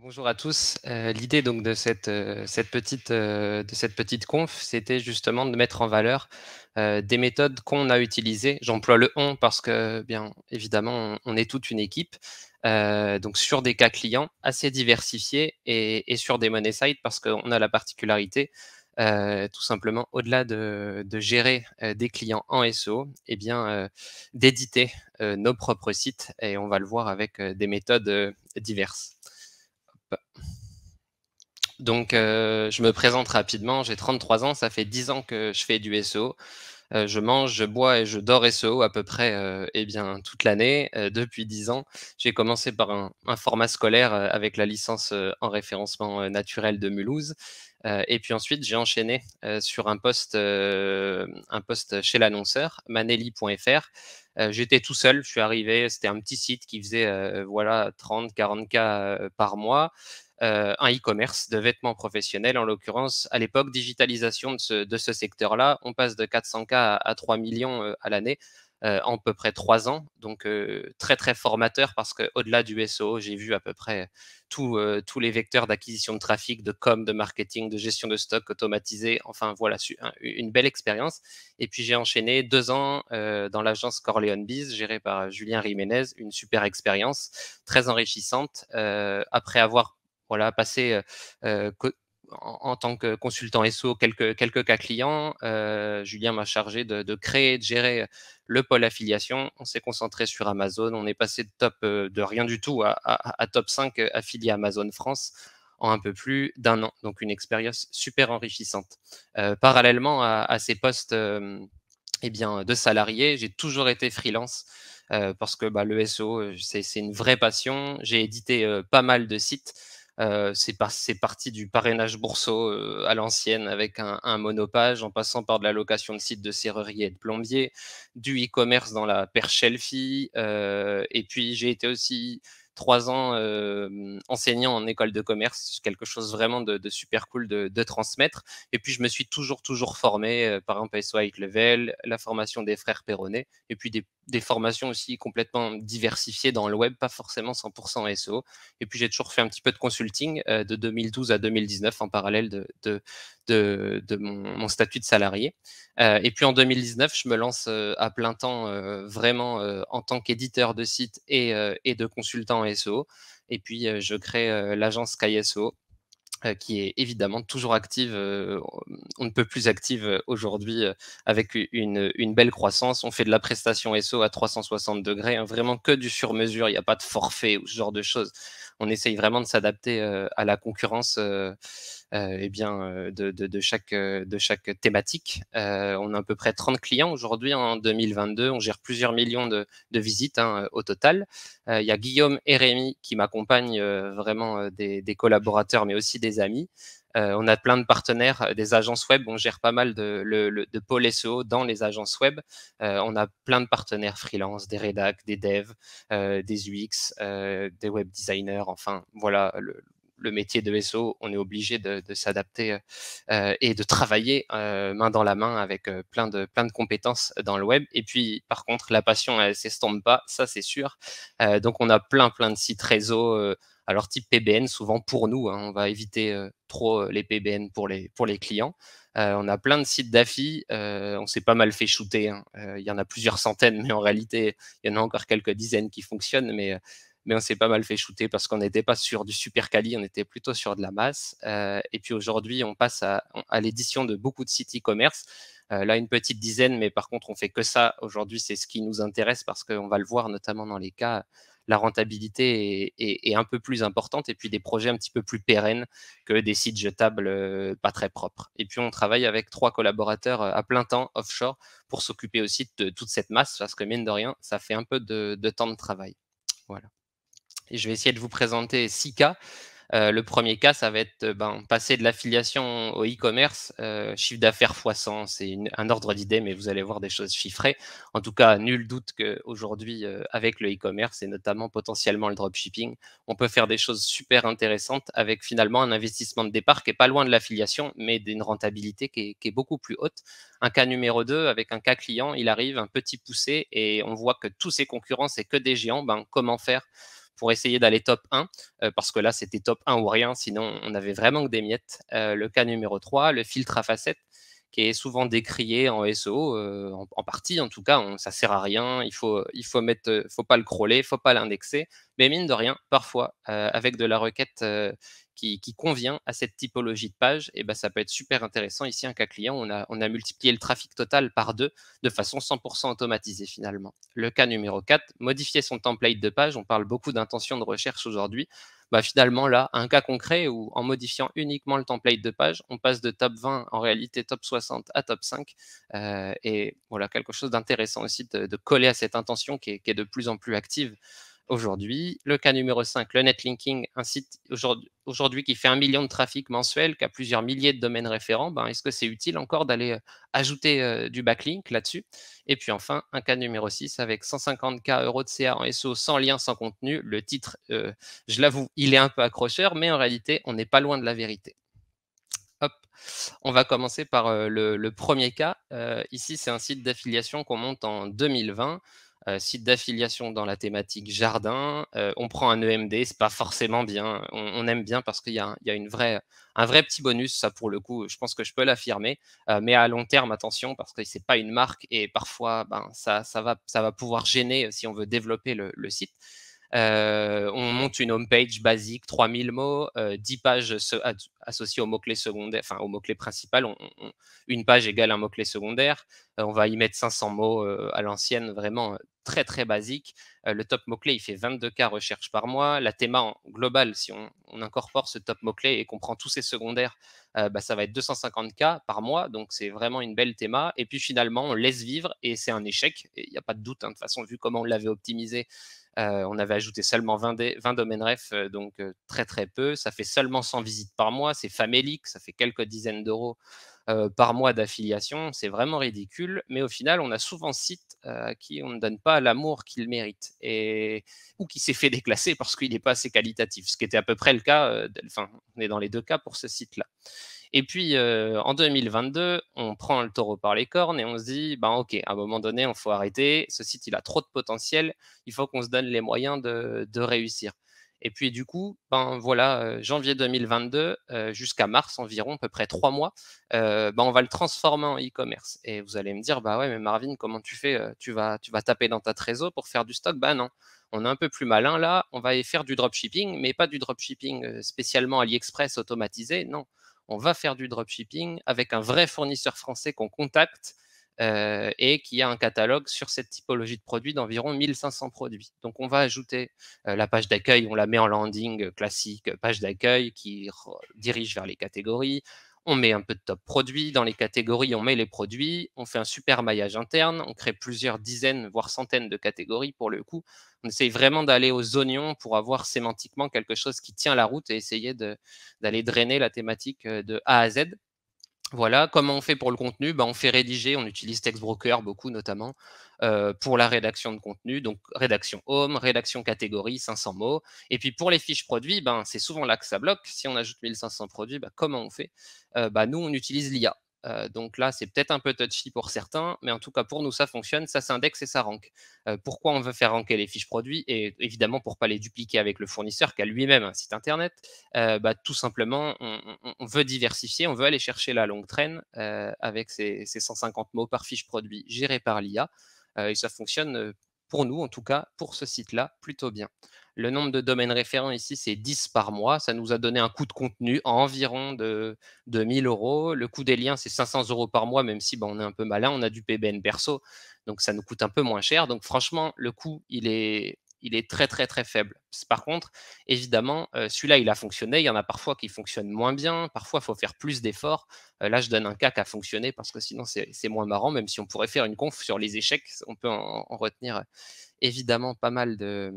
Bonjour à tous. Euh, l'idée donc euh, euh, de cette, petite, conf, c'était justement de mettre en valeur des méthodes qu'on a utilisées. J'emploie le on parce que, bien évidemment, on, est toute une équipe. donc sur des cas clients assez diversifiés et, sur des money sites parce qu'on a la particularité euh, tout simplement, au-delà de, gérer euh, des clients en SEO, eh bien, euh, d'éditer nos propres sites et on va le voir avec des méthodes diverses. Donc, je me présente rapidement. J'ai 33 ans, ça fait 10 ans que je fais du SEO. je mange, je bois et je dors SEO à peu près eh bien, toute l'année. depuis 10 ans, j'ai commencé par un, format scolaire avec la licence en référencement naturel de Mulhouse. Euh, et puis ensuite, j'ai enchaîné euh, sur un poste, euh, un poste chez l'annonceur, maneli.fr. J'étais tout seul, je suis arrivé, c'était un petit site qui faisait voilà 30-40K par mois. un e-commerce de vêtements professionnels, en l'occurrence, à l'époque, digitalisation de ce, secteur-là. On passe de 400K à, 3 millions à l'année. Euh, en peu près trois ans. Donc euh, très très formateur parce qu'au-delà du SEO, j'ai vu à peu près tous euh, tous les vecteurs d'acquisition de trafic, de com, de marketing, de gestion de stock automatisé. Enfin voilà, une belle expérience. Et puis j'ai enchaîné deux ans dans l'agence Corleone Biz, gérée par Julien Riménez, une super expérience très enrichissante. après avoir voilà, passé en, tant que consultant SEO quelques, cas clients. Euh, Julien m'a chargé de, créer et de gérer euh, le pôle affiliation. On s'est concentré sur Amazon. On est passé de top euh, de rien du tout à, top 5 affiliés Amazon France en un peu plus d'un an. Donc une expérience super enrichissante. parallèlement à, ces postes eh bien, de salarié, j'ai toujours été freelance. parce que bah, le SEO, c'est une vraie passion. J'ai édité pas mal de sites c'est parti du parrainage bourseau à l'ancienne avec un, monopage en passant par de la location de sites de serrurier et de plombier, du e-commerce dans la perche Shelfie. et puis j'ai été aussi trois ans enseignant en école de commerce, quelque chose vraiment de, super cool de, transmettre. Et puis je me suis toujours, toujours formé, par un PSO High Level, la formation des frères Perronnet, et puis des, formations aussi complètement diversifiées dans le web, pas forcément 100% SEO. Et puis j'ai toujours fait un petit peu de consulting de 2012 à 2019 en parallèle de, de de, mon, statut de salarié. Euh, et puis en 2019, je me lance euh, à plein temps euh, vraiment en tant qu'éditeur de site et, de consultant SEO. Et puis je crée l'agence SkySO e qui est évidemment toujours active, on ne peut plus active aujourd'hui avec une, belle croissance. On fait de la prestation SEO à 360 degrés, hein, vraiment que du sur-mesure, il n'y a pas de forfait ou ce genre de choses. On essaye vraiment de s'adapter à la concurrence euh, eh bien, euh, de, chaque, euh, de chaque thématique. on a à peu près 30 clients aujourd'hui en 2022. On gère plusieurs millions de, visites hein, au total. Il y a Guillaume et Rémi qui m'accompagnent vraiment des, collaborateurs, mais aussi des amis. on a plein de partenaires, des agences web. On gère pas mal de, pôles SEO dans les agences web. on a plein de partenaires freelance, des rédacs, des devs, des UX, des web designers. Enfin, voilà, le, le métier de SO, on est obligé de, s'adapter euh, euh, et de travailler euh, main dans la main avec plein, de, plein de compétences dans le web. Et puis, par contre, la passion, elle s'estompe pas, ça c'est sûr. donc, on a plein, plein de sites réseau, alors, type PBN, souvent pour nous, hein. on va éviter trop les PBN pour les, pour les clients. on a plein de sites d'affiches. on s'est pas mal fait shooter. Hein. Il y en a plusieurs centaines, mais en réalité, il y en a encore quelques dizaines qui fonctionnent. Mais mais on s'est pas mal fait shooter parce qu'on n'était pas sur du super quali, on était plutôt sur de la masse. Euh, et puis aujourd'hui, on passe à, l'édition de beaucoup de sites e-commerce. Euh, là, une petite dizaine, mais par contre, on fait que ça. Aujourd'hui, c'est ce qui nous intéresse parce qu'on va le voir notamment dans les cas la rentabilité est, un peu plus importante et puis des projets un petit peu plus pérennes que des sites jetables euh, pas très propres. Et puis on travaille avec trois collaborateurs à plein temps offshore pour s'occuper aussi de toute cette masse parce que mine de rien, ça fait un peu de, de temps de travail. Voilà je vais essayer de vous présenter six cas. Euh, le premier cas, ça va être euh, ben, passer de l'affiliation au e-commerce, euh, chiffre d'affaires x 100, c'est un ordre d'idée, mais vous allez voir des choses chiffrées. En tout cas, nul doute qu'aujourd'hui, avec le e-commerce et notamment potentiellement le dropshipping, on peut faire des choses super intéressantes avec finalement un investissement de départ qui est pas loin de l'affiliation, mais d'une rentabilité qui est, beaucoup plus haute. Un cas numéro 2, avec un cas client, il arrive un petit poussé et on voit que tous ses concurrents, c'est que des géants. Ben, comment faire pour essayer d'aller top 1, euh, parce que là, c'était top 1 ou rien, sinon on avait vraiment que des miettes. Euh, le cas numéro 3, le filtre à facettes, qui est souvent décrié en SEO, euh, en, partie en tout cas, ça ça sert à rien, il faut, il faut mettre, faut pas le crawler, faut pas l'indexer, mais mine de rien, parfois, avec de la requête qui, convient à cette typologie de page, et ben ça peut être super intéressant. Ici, un cas client, on a, multiplié le trafic total par deux de façon 100% automatisée finalement. Le cas numéro 4, modifier son template de page. On parle beaucoup d'intention de recherche aujourd'hui. Bah, finalement, là, un cas concret où en modifiant uniquement le template de page, on passe de top 20, en réalité top 60 à top 5. Euh, et voilà, quelque chose d'intéressant aussi de, coller à cette intention qui est de plus en plus active aujourd'hui. Le cas numéro 5, le netlinking, un site aujourd'hui qui fait un million de trafic mensuel, qui a plusieurs milliers de domaines référents. Ben, est-ce que c'est utile encore d'aller euh, ajouter euh, du backlink là-dessus Et puis enfin, un cas numéro 6 avec 150K euros de CA en SEO sans lien, sans contenu. Le titre, euh, je l'avoue, il est un peu accrocheur, mais en réalité, on n'est pas loin de la vérité. Hop. On va commencer par le, premier cas. ici, c'est un site d'affiliation qu'on monte en 2020. Euh, site d'affiliation dans la thématique jardin, euh, on prend un EMD, c'est pas forcément bien. On, aime bien parce qu'il y a, une vraie, un vrai petit bonus, ça pour le coup, je pense que je peux l'affirmer. Euh, mais à long terme, attention, parce que c'est pas une marque et parfois, ben, ça, ça, va, ça va pouvoir gêner si on veut développer le, site. on monte une home page basique, 3000 mots, 10 pages, associé au mot-clé secondaire, enfin au mot-clé principal. une page égale un mot-clé secondaire. Euh, on va y mettre 500 mots euh, à l'ancienne, vraiment euh, très très basique. le top mot-clé, il fait 22 cas recherche par mois. La théma en global, si on, incorpore ce top mot-clé et qu'on prend tous ses secondaires, bah, ça va être 250 cas par mois. Donc c'est vraiment une belle théma. Et puis finalement, on laisse vivre et c'est un échec. Il n'y a pas de doute. Hein, de toute façon, vu comment on l'avait optimisé, on avait ajouté seulement 20, domaines ref, donc très très peu. Ça fait seulement 100 visites par mois c'est famélique, ça fait quelques dizaines d'euros par mois d'affiliation, c'est vraiment ridicule, mais au final, on a souvent site à qui on ne donne pas l'amour qu'il mérite, et, ou qui s'est fait déclasser parce qu'il n'est pas assez qualitatif, ce qui était à peu près le cas, enfin, on est dans les deux cas pour ce site-là. Et puis, en 2022, on prend le taureau par les cornes et on se dit, ben, ok, à un moment donné, on faut arrêter, ce site, il a trop de potentiel, il faut qu'on se donne les moyens de réussir. Et puis du coup, ben voilà, janvier 2022 jusqu'à mars environ, à peu près trois mois, ben, on va le transformer en e-commerce. Et vous allez me dire, bah ouais, mais Marvin, comment tu fais Tu vas, tu vas taper dans ta trésor pour faire du stock Ben non, on est un peu plus malin là. On va y faire du dropshipping, mais pas du dropshipping spécialement AliExpress automatisé. Non, on va faire du dropshipping avec un vrai fournisseur français qu'on contacte euh, et qui a un catalogue sur cette typologie de produits d'environ 1500 produits. Donc on va ajouter euh, la page d'accueil, on la met en landing classique, euh, page d'accueil qui dirige vers les catégories. On met un peu de top produits. Dans les catégories, on met les produits. On fait un super maillage interne. On crée plusieurs dizaines, voire centaines de catégories pour le coup. On essaye vraiment d'aller aux oignons pour avoir sémantiquement quelque chose qui tient la route et essayer d'aller drainer la thématique de A à Z voilà, comment on fait pour le contenu ben, On fait rédiger, on utilise TextBroker beaucoup notamment pour la rédaction de contenu, donc rédaction home, rédaction catégorie, 500 mots. Et puis pour les fiches produits, ben, c'est souvent là que ça bloque. Si on ajoute 1500 produits, ben, comment on fait ben, Nous, on utilise l'IA. Euh, donc là, c'est peut-être un peu touchy pour certains, mais en tout cas pour nous, ça fonctionne, ça s'indexe et ça rank. Euh, pourquoi on veut faire ranker les fiches produits Et évidemment, pour ne pas les dupliquer avec le fournisseur qui a lui-même un site internet, euh, bah, tout simplement, on, veut diversifier, on veut aller chercher la longue traîne avec ces, 150 mots par fiche produit gérés par l'IA. et ça fonctionne pour nous, en tout cas, pour ce site-là, plutôt bien. Le nombre de domaines référents ici, c'est 10 par mois. Ça nous a donné un coût de contenu à environ de, de 1000 euros. Le coût des liens, c'est 500 euros par mois, même si ben, on est un peu malin, on a du PBN perso. Donc, ça nous coûte un peu moins cher. Donc, franchement, le coût, il est, il est très, très, très faible. Par contre, évidemment, euh, celui-là, il a fonctionné. Il y en a parfois qui fonctionnent moins bien. Parfois, il faut faire plus d'efforts. Euh, là, je donne un cas qui a fonctionné parce que sinon, c'est moins marrant. Même si on pourrait faire une conf sur les échecs, on peut en, retenir évidemment pas mal de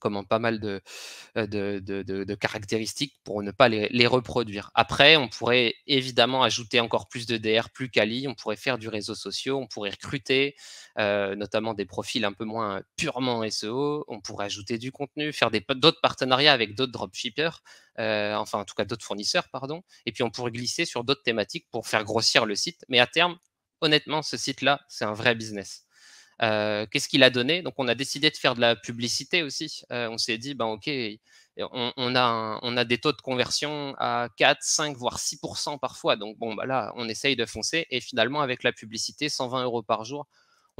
comment pas mal de, caractéristiques pour ne pas les, reproduire. Après, on pourrait évidemment ajouter encore plus de DR, plus quali, on pourrait faire du réseau social, on pourrait recruter notamment des profils un peu moins purement SEO, on pourrait ajouter du contenu, faire d'autres partenariats avec d'autres dropshippers, enfin en tout cas d'autres fournisseurs, pardon, et puis on pourrait glisser sur d'autres thématiques pour faire grossir le site. Mais à terme, honnêtement, ce site-là, c'est un vrai business. Qu'est-ce qu'il a donné Donc, on a décidé de faire de la publicité aussi. on s'est dit, ben, OK, on, a des taux de conversion à 4, 5, voire 6 parfois. Donc, bon, bah là, on essaye de foncer. Et finalement, avec la publicité, 120 euros par jour,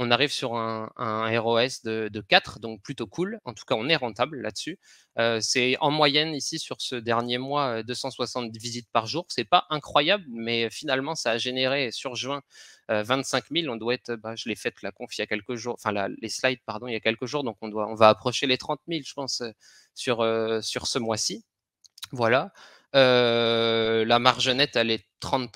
on arrive sur un, ROS de, 4, donc plutôt cool. En tout cas, on est rentable là-dessus. Euh, c'est en moyenne ici sur ce dernier mois 260 euh, visites par jour. C'est pas incroyable, mais finalement, ça a généré sur juin 25 euh, 000. On doit être, bah, je l'ai fait la conf il y a quelques jours, enfin les slides pardon, il y a quelques jours, donc on doit, on va approcher les 30 000, je pense, sur sur ce mois-ci. Voilà. la marge nette, elle est 30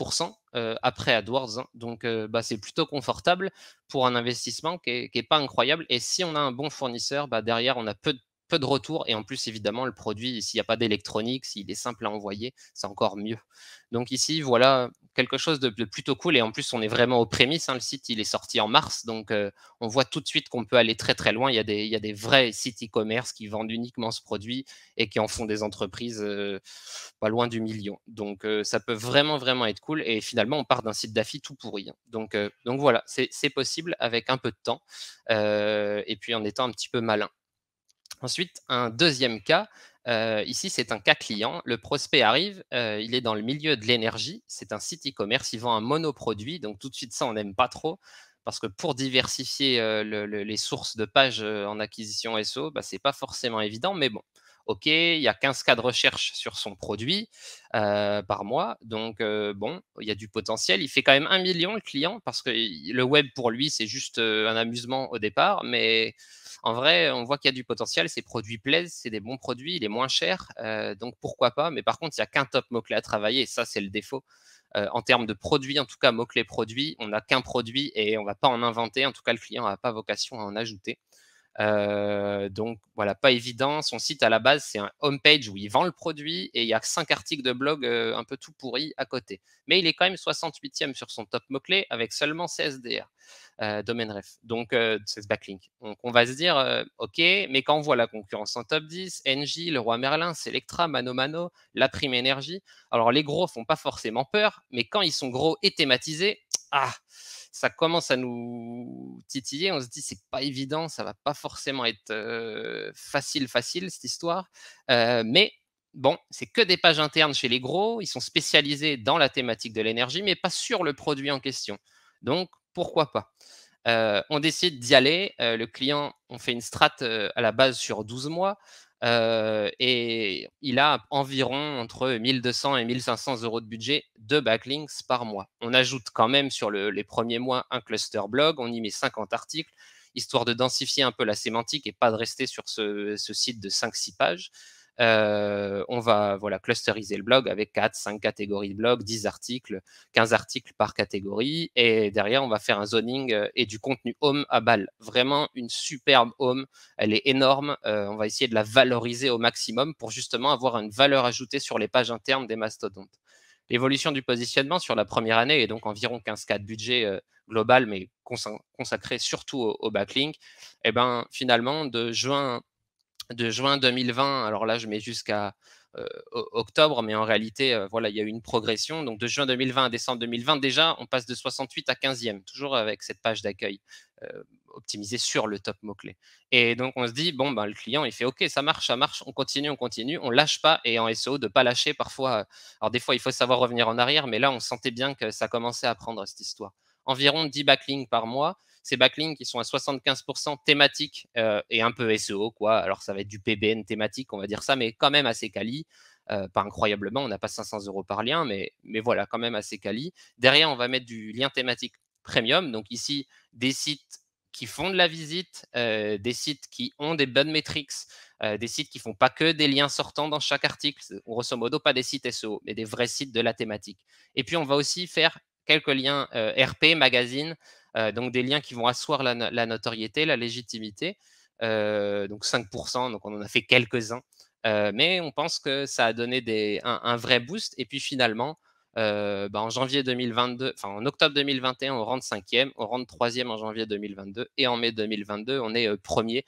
euh, après AdWords. Hein. Donc, euh, bah, c'est plutôt confortable pour un investissement qui n'est pas incroyable. Et si on a un bon fournisseur, bah, derrière, on a peu de, peu de retours. Et en plus, évidemment, le produit, s'il n'y a pas d'électronique, s'il est simple à envoyer, c'est encore mieux. Donc ici, voilà, quelque chose de, plutôt cool. Et en plus, on est vraiment aux prémices. Hein. Le site, il est sorti en mars. Donc, euh, on voit tout de suite qu'on peut aller très, très loin. Il y a des, il y a des vrais sites e-commerce qui vendent uniquement ce produit et qui en font des entreprises euh, pas loin du million. Donc, euh, ça peut vraiment, vraiment être cool. Et finalement, on part d'un site d'affi tout pourri. Hein. Donc, donc, voilà, c'est possible avec un peu de temps et puis en étant un petit peu malin. Ensuite, un deuxième cas, ici, c'est un cas client. Le prospect arrive, il est dans le milieu de l'énergie. C'est un site e-commerce, il vend un monoproduit. Donc, tout de suite, ça, on n'aime pas trop. Parce que pour diversifier les sources de pages en acquisition SEO, bah, ce n'est pas forcément évident. Mais bon, OK, il y a 15 cas de recherche sur son produit par mois. Donc, bon, il y a du potentiel. Il fait quand même un million le client parce que le web, pour lui, c'est juste un amusement au départ. Mais en vrai, on voit qu'il y a du potentiel. Ces produits plaisent, c'est des bons produits, il est moins cher. donc, pourquoi pas Mais par contre, il n'y a qu'un top mot-clé à travailler. Et ça, c'est le défaut. en termes de produits, en tout cas, mot-clé produit, on n'a qu'un produit et on ne va pas en inventer. En tout cas, le client n'a pas vocation à en ajouter. Euh, donc voilà, pas évident. Son site à la base, c'est un homepage où il vend le produit et il y a cinq articles de blog euh, un peu tout pourris à côté. Mais il est quand même 68e sur son top mot-clé avec seulement CSDR, euh, domaine ref, donc euh, c'est backlink. Donc on va se dire, ok, mais quand on voit la concurrence en top 10, NJ, le roi Merlin, Selectra, Mano Mano, la prime énergie, alors les gros font pas forcément peur, mais quand ils sont gros et thématisés, ah, ça commence à nous titiller. On se dit, c'est pas évident, ça va pas forcément être facile, facile cette histoire. mais bon, c'est que des pages internes chez les gros. Ils sont spécialisés dans la thématique de l'énergie, mais pas sur le produit en question. Donc, pourquoi pas On décide d'y aller. le client, on fait une strate à la base sur 12 mois et il a environ entre 1200 et 1500 euros de budget de backlinks par mois. On ajoute quand même sur les premiers mois un cluster blog, on y met 50 articles, histoire de densifier un peu la sémantique et pas de rester sur ce, ce site de 5-6 pages on va voilà, clusteriser le blog avec 4, 5 catégories de blogs, 10 articles, 15 articles par catégorie. Et derrière, on va faire un zoning et du contenu home à balle. Vraiment une superbe home. Elle est énorme. on va essayer de la valoriser au maximum pour justement avoir une valeur ajoutée sur les pages internes des mastodontes. L'évolution du positionnement sur la première année est donc environ 15 cas de budget global, mais consacré surtout au, backlink. Et eh ben, finalement, de juin de juin 2020, alors là je mets jusqu'à octobre, mais en réalité, voilà, il y a eu une progression. Donc de juin 2020 à décembre 2020, déjà, on passe de 68 à 15e, toujours avec cette page d'accueil optimisée sur le top mot-clé. Et donc on se dit, bon, ben, le client, il fait, OK, ça marche, ça marche, on continue, on continue, on lâche pas, et en SEO, de pas lâcher parfois. alors des fois, il faut savoir revenir en arrière, mais là, on sentait bien que ça commençait à prendre cette histoire. Environ 10 backlinks par mois ces backlinks qui sont à 75% thématiques euh, et un peu SEO, quoi. Alors, ça va être du PBN thématique, on va dire ça, mais quand même assez quali. Euh, pas incroyablement, on n'a pas 500 euros par lien, mais, mais voilà, quand même assez quali. Derrière, on va mettre du lien thématique premium, donc ici, des sites qui font de la visite, euh, des sites qui ont des bonnes métriques, des sites qui font pas que des liens sortants dans chaque article, grosso modo pas des sites SEO, mais des vrais sites de la thématique. Et puis on va aussi faire quelques liens RP, magazine, donc des liens qui vont asseoir la, notoriété, la légitimité. donc 5%, donc on en a fait quelques-uns. mais on pense que ça a donné un, vrai boost. Et puis finalement, bah en janvier 2022, enfin en octobre 2021, on rentre cinquième, on rentre troisième en janvier 2022 et en mai 2022, on est premier,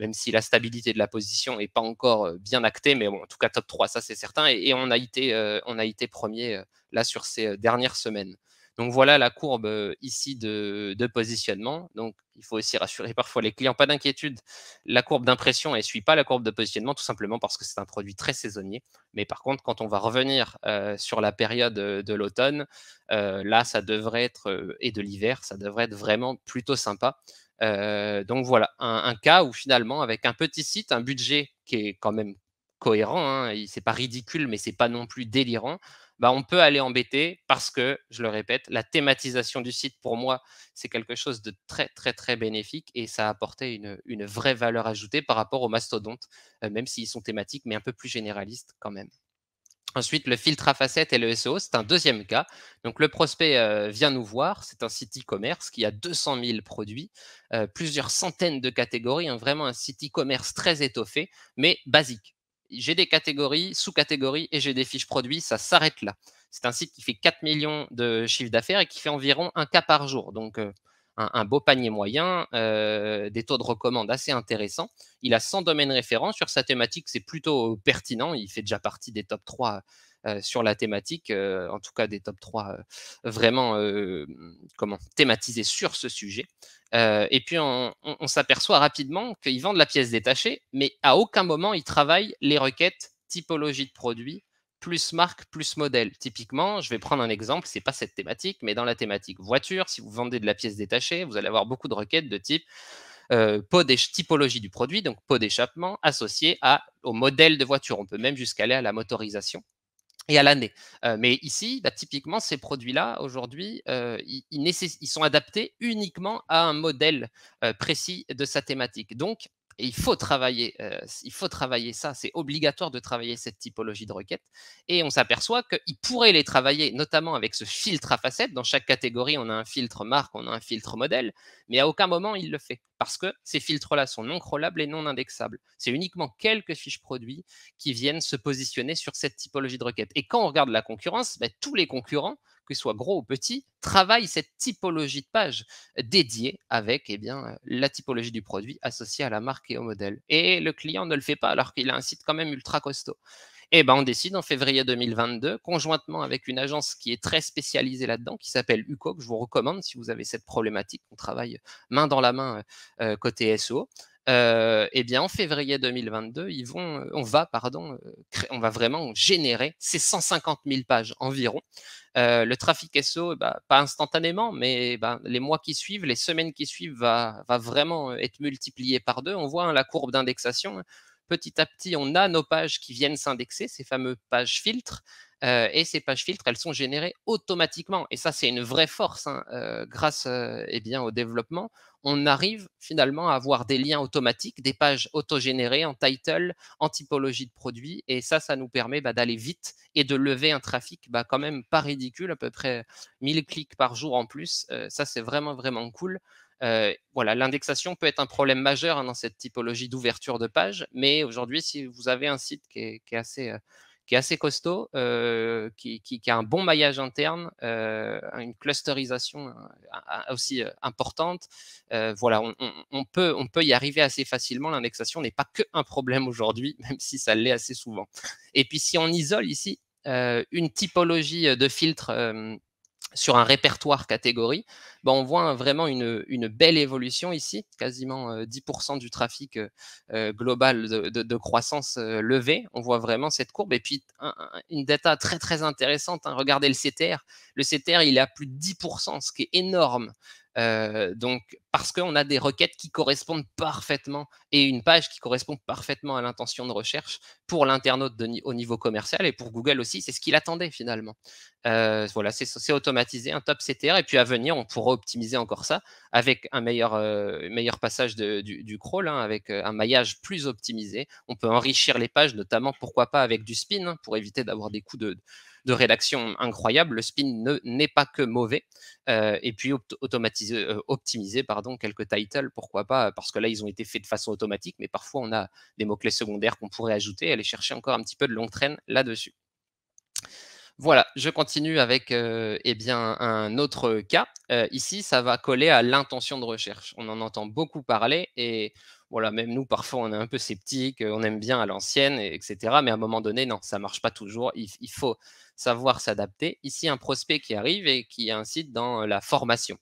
même si la stabilité de la position n'est pas encore bien actée, mais en tout cas top 3, ça c'est certain, et, on a été, on a été premier là sur ces dernières semaines. Donc voilà la courbe ici de, positionnement. Donc il faut aussi rassurer parfois les clients, pas d'inquiétude, la courbe d'impression ne suit pas la courbe de positionnement tout simplement parce que c'est un produit très saisonnier. Mais par contre, quand on va revenir sur la période de l'automne, là ça devrait être, et de l'hiver, ça devrait être vraiment plutôt sympa. donc voilà, un, cas où finalement, avec un petit site, un budget qui est quand même cohérent, ce hein, c'est pas ridicule, mais c'est pas non plus délirant, bah, on peut aller embêter parce que, je le répète, la thématisation du site, pour moi, c'est quelque chose de très, très, très bénéfique et ça a apporté une, vraie valeur ajoutée par rapport aux mastodontes, euh, même s'ils sont thématiques, mais un peu plus généralistes quand même. Ensuite, le filtre à facettes et le SEO, c'est un deuxième cas. Donc, le prospect euh, vient nous voir. C'est un site e-commerce qui a 200 000 produits, euh, plusieurs centaines de catégories, hein, vraiment un site e-commerce très étoffé, mais basique j'ai des catégories, sous-catégories et j'ai des fiches produits, ça s'arrête là. C'est un site qui fait 4 millions de chiffres d'affaires et qui fait environ un cas par jour. Donc, euh, un, beau panier moyen, euh, des taux de recommande assez intéressants. Il a 100 domaines référents. Sur sa thématique, c'est plutôt pertinent. Il fait déjà partie des top 3 euh, sur la thématique, euh, en tout cas des top 3 euh, vraiment mm, comment, thématisés sur ce sujet. et puis on, s'aperçoit rapidement qu'ils vendent la pièce détachée, mais à aucun moment ils travaillent les requêtes typologie de produit plus marque, plus modèle. Typiquement, je vais prendre un exemple, ce n'est pas cette thématique, mais dans la thématique voiture, si vous vendez de la pièce détachée, vous allez avoir beaucoup de requêtes de type pot typologie du produit, donc pot d'échappement, associé à, au modèle de voiture. On peut même jusqu'à aller à la motorisation et à l'année. Euh, mais ici, bah, typiquement, ces produits-là, aujourd'hui, euh, ils, ils, sont adaptés uniquement à un modèle euh, précis de sa thématique. Donc, et il faut travailler, euh, il faut travailler ça. C'est obligatoire de travailler cette typologie de requête, Et on s'aperçoit qu'il pourrait les travailler, notamment avec ce filtre à facettes. Dans chaque catégorie, on a un filtre marque, on a un filtre modèle, mais à aucun moment il le fait parce que ces filtres-là sont non crawlables et non indexables. C'est uniquement quelques fiches produits qui viennent se positionner sur cette typologie de requête. Et quand on regarde la concurrence, ben, tous les concurrents qu'il soit gros ou petit, travaille cette typologie de page dédiée avec eh bien, la typologie du produit associée à la marque et au modèle. Et le client ne le fait pas alors qu'il a un site quand même ultra costaud. Et eh ben, on décide en février 2022, conjointement avec une agence qui est très spécialisée là-dedans, qui s'appelle UCO, que je vous recommande si vous avez cette problématique. On travaille main dans la main euh, côté SEO. Euh, eh bien en février 2022, ils vont, euh, on va, pardon, euh, on va vraiment générer ces 150 000 pages environ. le trafic SEO, eh ben, pas instantanément, mais eh ben, les mois qui suivent, les semaines qui suivent, va, vraiment être multiplié par deux. On voit hein, la courbe d'indexation. Hein. Petit à petit, on a nos pages qui viennent s'indexer, ces fameux pages filtres. et ces pages filtres, elles sont générées automatiquement. Et ça, c'est une vraie force hein, grâce eh bien, au développement on arrive finalement à avoir des liens automatiques, des pages autogénérées en title, en typologie de produit. Et ça, ça nous permet bah, d'aller vite et de lever un trafic bah, quand même pas ridicule, à peu près 1000 clics par jour en plus. Euh, ça, c'est vraiment, vraiment cool. Euh, voilà, l'indexation peut être un problème majeur hein, dans cette typologie d'ouverture de page, mais aujourd'hui, si vous avez un site qui est assez euh, qui est assez costaud, euh, qui, a un bon maillage interne, euh, une clusterisation euh, aussi importante. voilà, on, peut, on peut y arriver assez facilement. L'indexation n'est pas que problème aujourd'hui, même si ça l'est assez souvent. Et puis si on isole ici une typologie de filtre sur un répertoire catégorie, bah, on voit vraiment une, belle évolution ici, quasiment 10% du trafic global de, croissance levée, On voit vraiment cette courbe. Et puis, une data très, très intéressante. Hein. Regardez le CTR. Le CTR, il est à plus de 10%, ce qui est énorme donc, parce qu'on a des requêtes qui correspondent parfaitement et une page qui correspond parfaitement à l'intention de recherche pour l'internaute au niveau commercial et pour Google aussi, c'est ce qu'il attendait finalement. voilà, c'est automatisé, un top CTR. Et puis à venir, on pourra optimiser encore ça avec un meilleur, passage du, crawl, hein, avec un maillage plus optimisé. On peut enrichir les pages, notamment pourquoi pas avec du spin, hein, pour éviter d'avoir des coups de de rédaction incroyable, le spin n'est pas que mauvais. Euh, et puis automatiser, euh, optimiser pardon, quelques titles, pourquoi pas, parce que là, ils ont été faits de façon automatique, mais parfois on a des mots-clés secondaires qu'on pourrait ajouter, aller chercher encore un petit peu de longue traîne là-dessus. Voilà, je continue avec euh, eh bien, un autre cas. ici, ça va coller à l'intention de recherche. On en entend beaucoup parler et voilà, même nous, parfois, on est un peu sceptiques, on aime bien à l'ancienne, etc. Mais à un moment donné, non, ça marche pas toujours. Il, faut savoir s'adapter. Ici, un prospect qui arrive et qui incite dans la formation.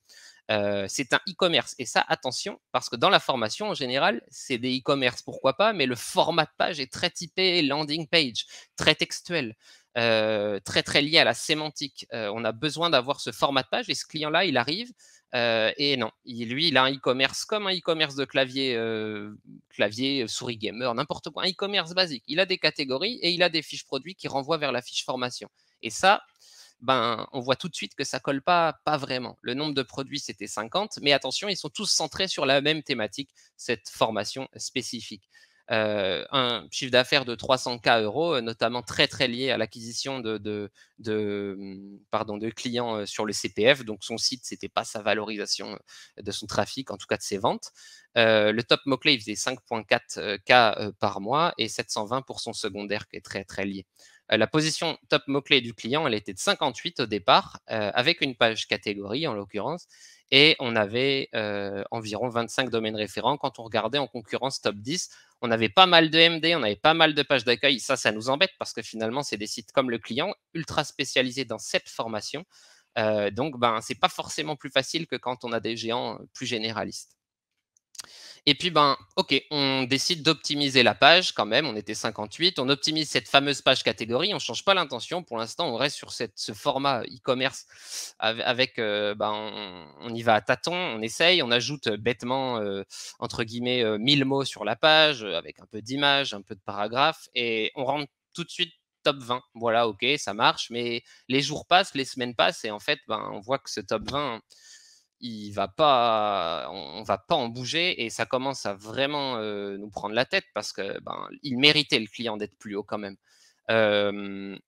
c'est un e-commerce. Et ça, attention, parce que dans la formation, en général, c'est des e-commerce, pourquoi pas, mais le format de page est très typé landing page, très textuel. très très lié à la sémantique. on a besoin d'avoir ce format de page et ce client-là, il arrive, et non, lui, il a un e-commerce comme un e-commerce de clavier, clavier, souris gamer, n'importe quoi, un e-commerce basique. Il a des catégories et il a des fiches produits qui renvoient vers la fiche formation. Et ça, ben, on voit tout de suite que ça colle pas, pas vraiment. Le nombre de produits, c'était 50, mais attention, ils sont tous centrés sur la même thématique, cette formation spécifique. Euh, un chiffre d'affaires de 300K euros, euh, notamment très très lié à l'acquisition de, hum, clients euh, sur le CPF. Donc son site, c'était pas sa valorisation de son trafic, en tout cas de ses ventes. le top mot-clé, il faisait 5.4K par mois et 720 pour son secondaire qui est très très lié. la position top mot-clé du client, elle était de 58 au départ, avec une page catégorie en l'occurrence, et on avait environ 25 domaines référents. Quand on regardait en concurrence top 10, on avait pas mal de MD, on avait pas mal de pages d'accueil. Ça, ça nous embête parce que finalement, c'est des sites comme le client, ultra spécialisés dans cette formation. donc, ben, ce n'est pas forcément plus facile que quand on a des géants plus généralistes. Et puis, ben, OK, on décide d'optimiser la page quand même. On était 58. On optimise cette fameuse page catégorie. On ne change pas l'intention. Pour l'instant, on reste sur ce format e-commerce avec, euh, ben, on, y va à tâtons. On essaye. On ajoute bêtement, euh, entre guillemets, 1000 euh, mots sur la page avec un peu d'images, un peu de paragraphes. Et on rentre tout de suite top 20. Voilà, OK, ça marche. Mais les jours passent, les semaines passent. Et en fait, ben, on voit que ce top 20 il va pas, on, va pas en bouger et ça commence à vraiment euh, nous prendre la tête parce que ben, il méritait le client d'être plus haut quand même.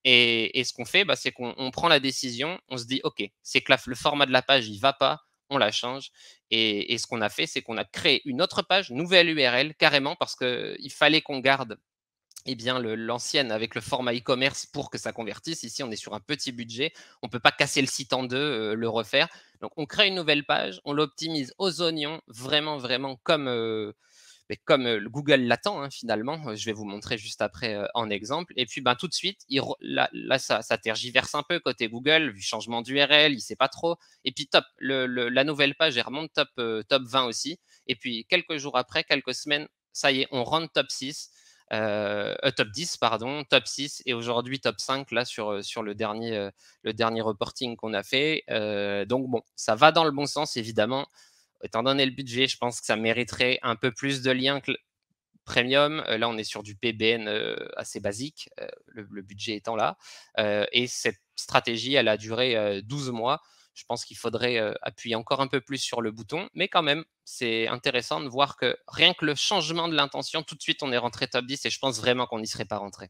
et, ce qu'on fait, bah, c'est qu'on prend la décision, on se dit ok, c'est que le format de la page il va pas, on la change. Et, et ce qu'on a fait, c'est qu'on a créé une autre page, nouvelle URL carrément parce qu'il fallait qu'on garde eh bien l'ancienne avec le format e-commerce pour que ça convertisse. Ici, on est sur un petit budget. On ne peut pas casser le site en deux, euh, le refaire. Donc, on crée une nouvelle page, on l'optimise aux oignons, vraiment, vraiment comme, euh, comme euh, Google l'attend hein, finalement. Je vais vous montrer juste après en exemple. Et puis, ben, tout de suite, là, ça, tergiverse un peu côté Google, vu changement d'URL, il ne sait pas trop. Et puis, top, la nouvelle page, elle remonte top, top 20 aussi. Et puis, quelques jours après, quelques semaines, ça y est, on rentre top 6 euh, euh, top 10, pardon, top 6 et aujourd'hui top 5 là euh, sur, le, dernier, le dernier reporting qu'on a fait. donc bon, ça va dans le bon sens évidemment. Étant donné le budget, je pense que ça mériterait un peu plus de liens que premium. là, on est sur du PBN assez basique, le, le budget étant là. et cette stratégie, elle a duré 12 mois. Je pense qu'il faudrait appuyer encore un peu plus sur le bouton, mais quand même, c'est intéressant de voir que rien que le changement de l'intention, tout de suite, on est rentré top 10 et je pense vraiment qu'on n'y serait pas rentré.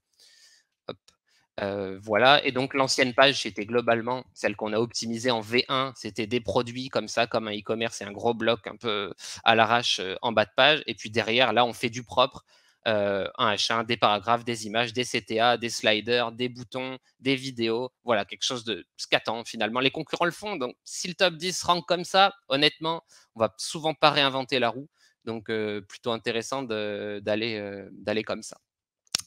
voilà, et donc l'ancienne page, c'était globalement celle qu'on a optimisée en V1, c'était des produits comme ça, comme un e-commerce et un gros bloc un peu à l'arrache en bas de page. Et puis derrière, là, on fait du propre, euh, un H1, des paragraphes, des images, des CTA, des sliders, des boutons, des vidéos. Voilà, quelque chose de ce qu'attend finalement. Les concurrents le font. Donc, si le top 10 rentre comme ça, honnêtement, on va souvent pas réinventer la roue. Donc, euh, plutôt intéressant euh, d'aller comme ça.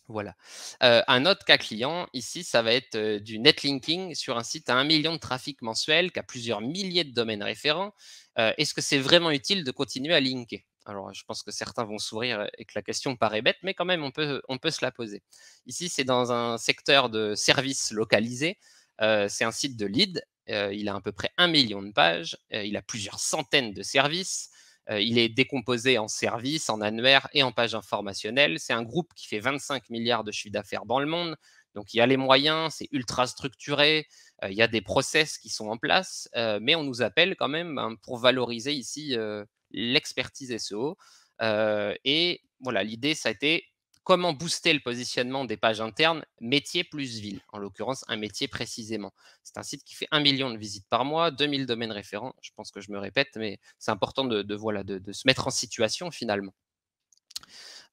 Voilà. un autre cas client, ici, ça va être du netlinking sur un site à un million de trafic mensuel qui a plusieurs milliers de domaines référents. Est-ce que c'est vraiment utile de continuer à linker alors, je pense que certains vont sourire et que la question paraît bête, mais quand même, on peut, on peut se la poser. Ici, c'est dans un secteur de services localisés. Euh, c'est un site de lead. Euh, il a à peu près un million de pages. Euh, il a plusieurs centaines de services. il est décomposé en services, en annuaires et en pages informationnelles. C'est un groupe qui fait 25 milliards de chiffres d'affaires dans le monde. Donc, il y a les moyens, c'est ultra structuré, il y a des process qui sont en place, mais on nous appelle quand même hein, pour valoriser ici l'expertise SEO. et voilà, l'idée, ça a été comment booster le positionnement des pages internes métier plus ville, en l'occurrence un métier précisément. C'est un site qui fait 1 million de visites par mois, 2000 domaines référents, je pense que je me répète, mais c'est important de, voilà, de, se mettre en situation finalement.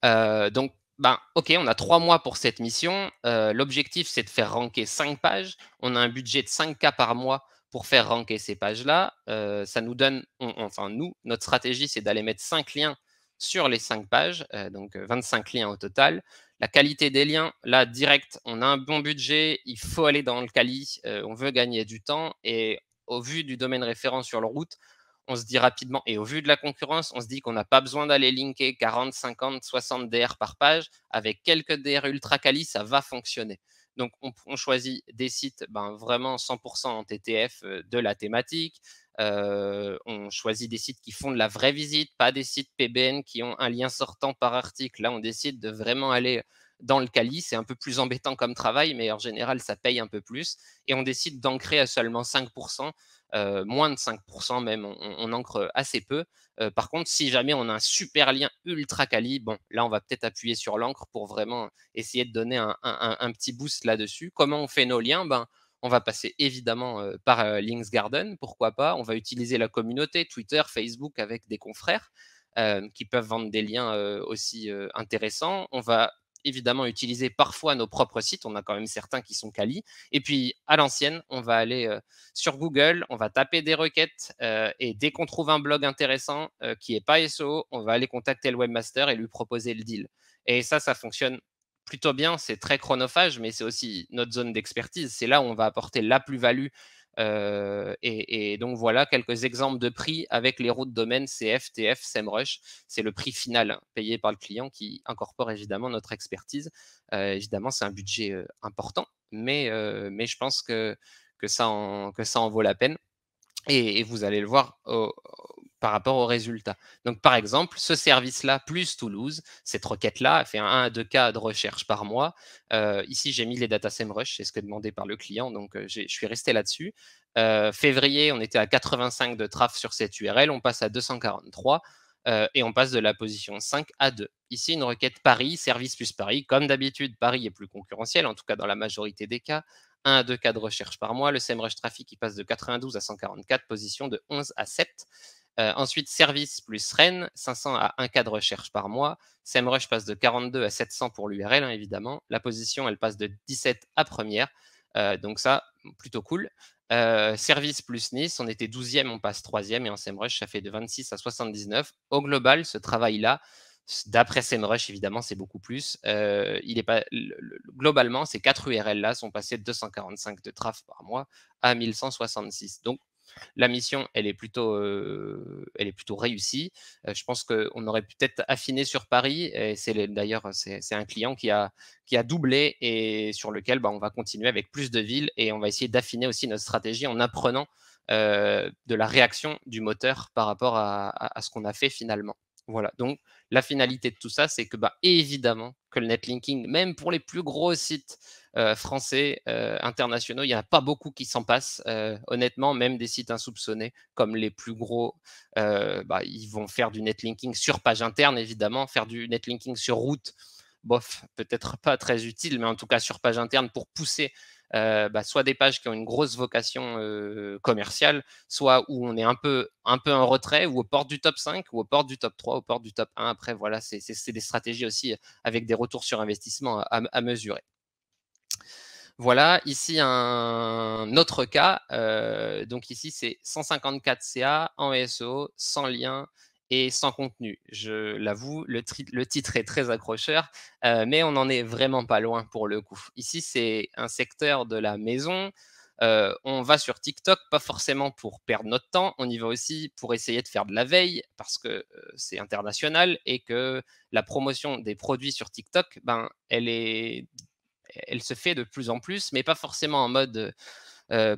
donc, ben, ok, on a trois mois pour cette mission. L'objectif, c'est de faire ranker 5 pages. On a un budget de 5K par mois pour faire ranker ces pages-là, euh, ça nous donne, enfin nous, notre stratégie, c'est d'aller mettre 5 liens sur les 5 pages, euh, donc 25 euh, liens au total. La qualité des liens, là, direct, on a un bon budget, il faut aller dans le quali, on veut gagner du temps, et au vu du domaine référent sur le route, on se dit rapidement, et au vu de la concurrence, on se dit qu'on n'a pas besoin d'aller linker 40, 50, 60 DR par page, avec quelques DR ultra quali, ça va fonctionner. Donc, on, choisit des sites ben, vraiment 100% en TTF euh, de la thématique. Euh, on choisit des sites qui font de la vraie visite, pas des sites PBN qui ont un lien sortant par article. Là, on décide de vraiment aller dans le Cali. C'est un peu plus embêtant comme travail, mais en général, ça paye un peu plus. Et on décide d'ancrer à seulement 5% moins de 5% même, on, encre assez peu. par contre, si jamais on a un super lien ultra quali, bon, là, on va peut-être appuyer sur l'encre pour vraiment essayer de donner un, un, petit boost là-dessus. Comment on fait nos liens ben, on va passer évidemment par links garden pourquoi pas. On va utiliser la communauté, Twitter, Facebook avec des confrères qui peuvent vendre des liens aussi intéressants. On va évidemment utiliser parfois nos propres sites. On a quand même certains qui sont quali. Et puis, à l'ancienne, on va aller euh, sur Google, on va taper des requêtes euh, et dès qu'on trouve un blog intéressant euh, qui n'est pas SEO, on va aller contacter le webmaster et lui proposer le deal. Et ça, ça fonctionne plutôt bien. C'est très chronophage, mais c'est aussi notre zone d'expertise. C'est là où on va apporter la plus-value euh, et, donc voilà quelques exemples de prix avec les routes domaine CF, TF, SEMrush. C'est le prix final payé par le client qui incorpore évidemment notre expertise. Euh, évidemment, c'est un budget euh, important, mais, mais je pense que, que, ça en, que ça en vaut la peine. Et, et vous allez le voir au, par rapport aux résultats. Donc, par exemple, ce service-là plus Toulouse, cette requête-là, fait un 1 à 2 cas de recherche par mois. Euh, ici, j'ai mis les data SEMrush, c'est ce que demandé par le client, donc euh, je suis resté là-dessus. Euh, février, on était à 85 de traf sur cette URL, on passe à 243 et on passe de la position 5 à 2. Ici, une requête Paris, service plus Paris. Comme d'habitude, Paris est plus concurrentiel, en tout cas dans la majorité des cas. 1 à 2 cas de recherche par mois. Le SEMrush Trafic, qui passe de 92 à 144, position de 11 à 7 ensuite, service plus Rennes, 500 à 1 cas de recherche par mois. SEMrush passe de 42 à 700 pour l'URL, hein, évidemment. La position, elle passe de 17 à première. donc ça, plutôt cool. service plus Nice, on était 12e, on passe 3e. Et en SEMrush, ça fait de 26 à 79. Au global, ce travail-là, d'après SEMrush, évidemment, c'est beaucoup plus. il est pas, globalement, ces quatre URL-là sont passés de 245 de traf par mois à 1166. Donc, la mission, elle est plutôt, réussie. je pense qu'on aurait peut-être affiné sur Paris. Et c'est d'ailleurs, c'est un client qui a, doublé et sur lequel bah, on va continuer avec plus de villes et on va essayer d'affiner aussi notre stratégie en apprenant de la réaction du moteur par rapport à ce qu'on a fait finalement. Voilà. Donc, la finalité de tout ça, c'est que, bah, évidemment, que le netlinking, même pour les plus gros sites euh, français, euh, internationaux, il n'y en a pas beaucoup qui s'en passent. Euh, honnêtement, même des sites insoupçonnés, comme les plus gros, bah, ils vont faire du netlinking sur page interne, évidemment, faire du netlinking sur route. Bof, peut-être pas très utile, mais en tout cas sur page interne pour pousser euh, bah, soit des pages qui ont une grosse vocation euh, commerciale, soit où on est un peu, un peu en retrait, ou aux portes du top 5, ou aux portes du top 3, ou au portes du top 1. Après, voilà, c'est des stratégies aussi euh, avec des retours sur investissement à, mesurer. Voilà, ici un autre cas. donc ici, c'est 154 CA en SO e sans lien, et sans contenu. Je l'avoue, le, titre est très accrocheur, euh, mais on n'en est vraiment pas loin pour le coup. Ici, c'est un secteur de la maison. Euh, on va sur TikTok, pas forcément pour perdre notre temps, on y va aussi pour essayer de faire de la veille, parce que euh, c'est international et que la promotion des produits sur TikTok, ben, elle, est... elle se fait de plus en plus, mais pas forcément en mode...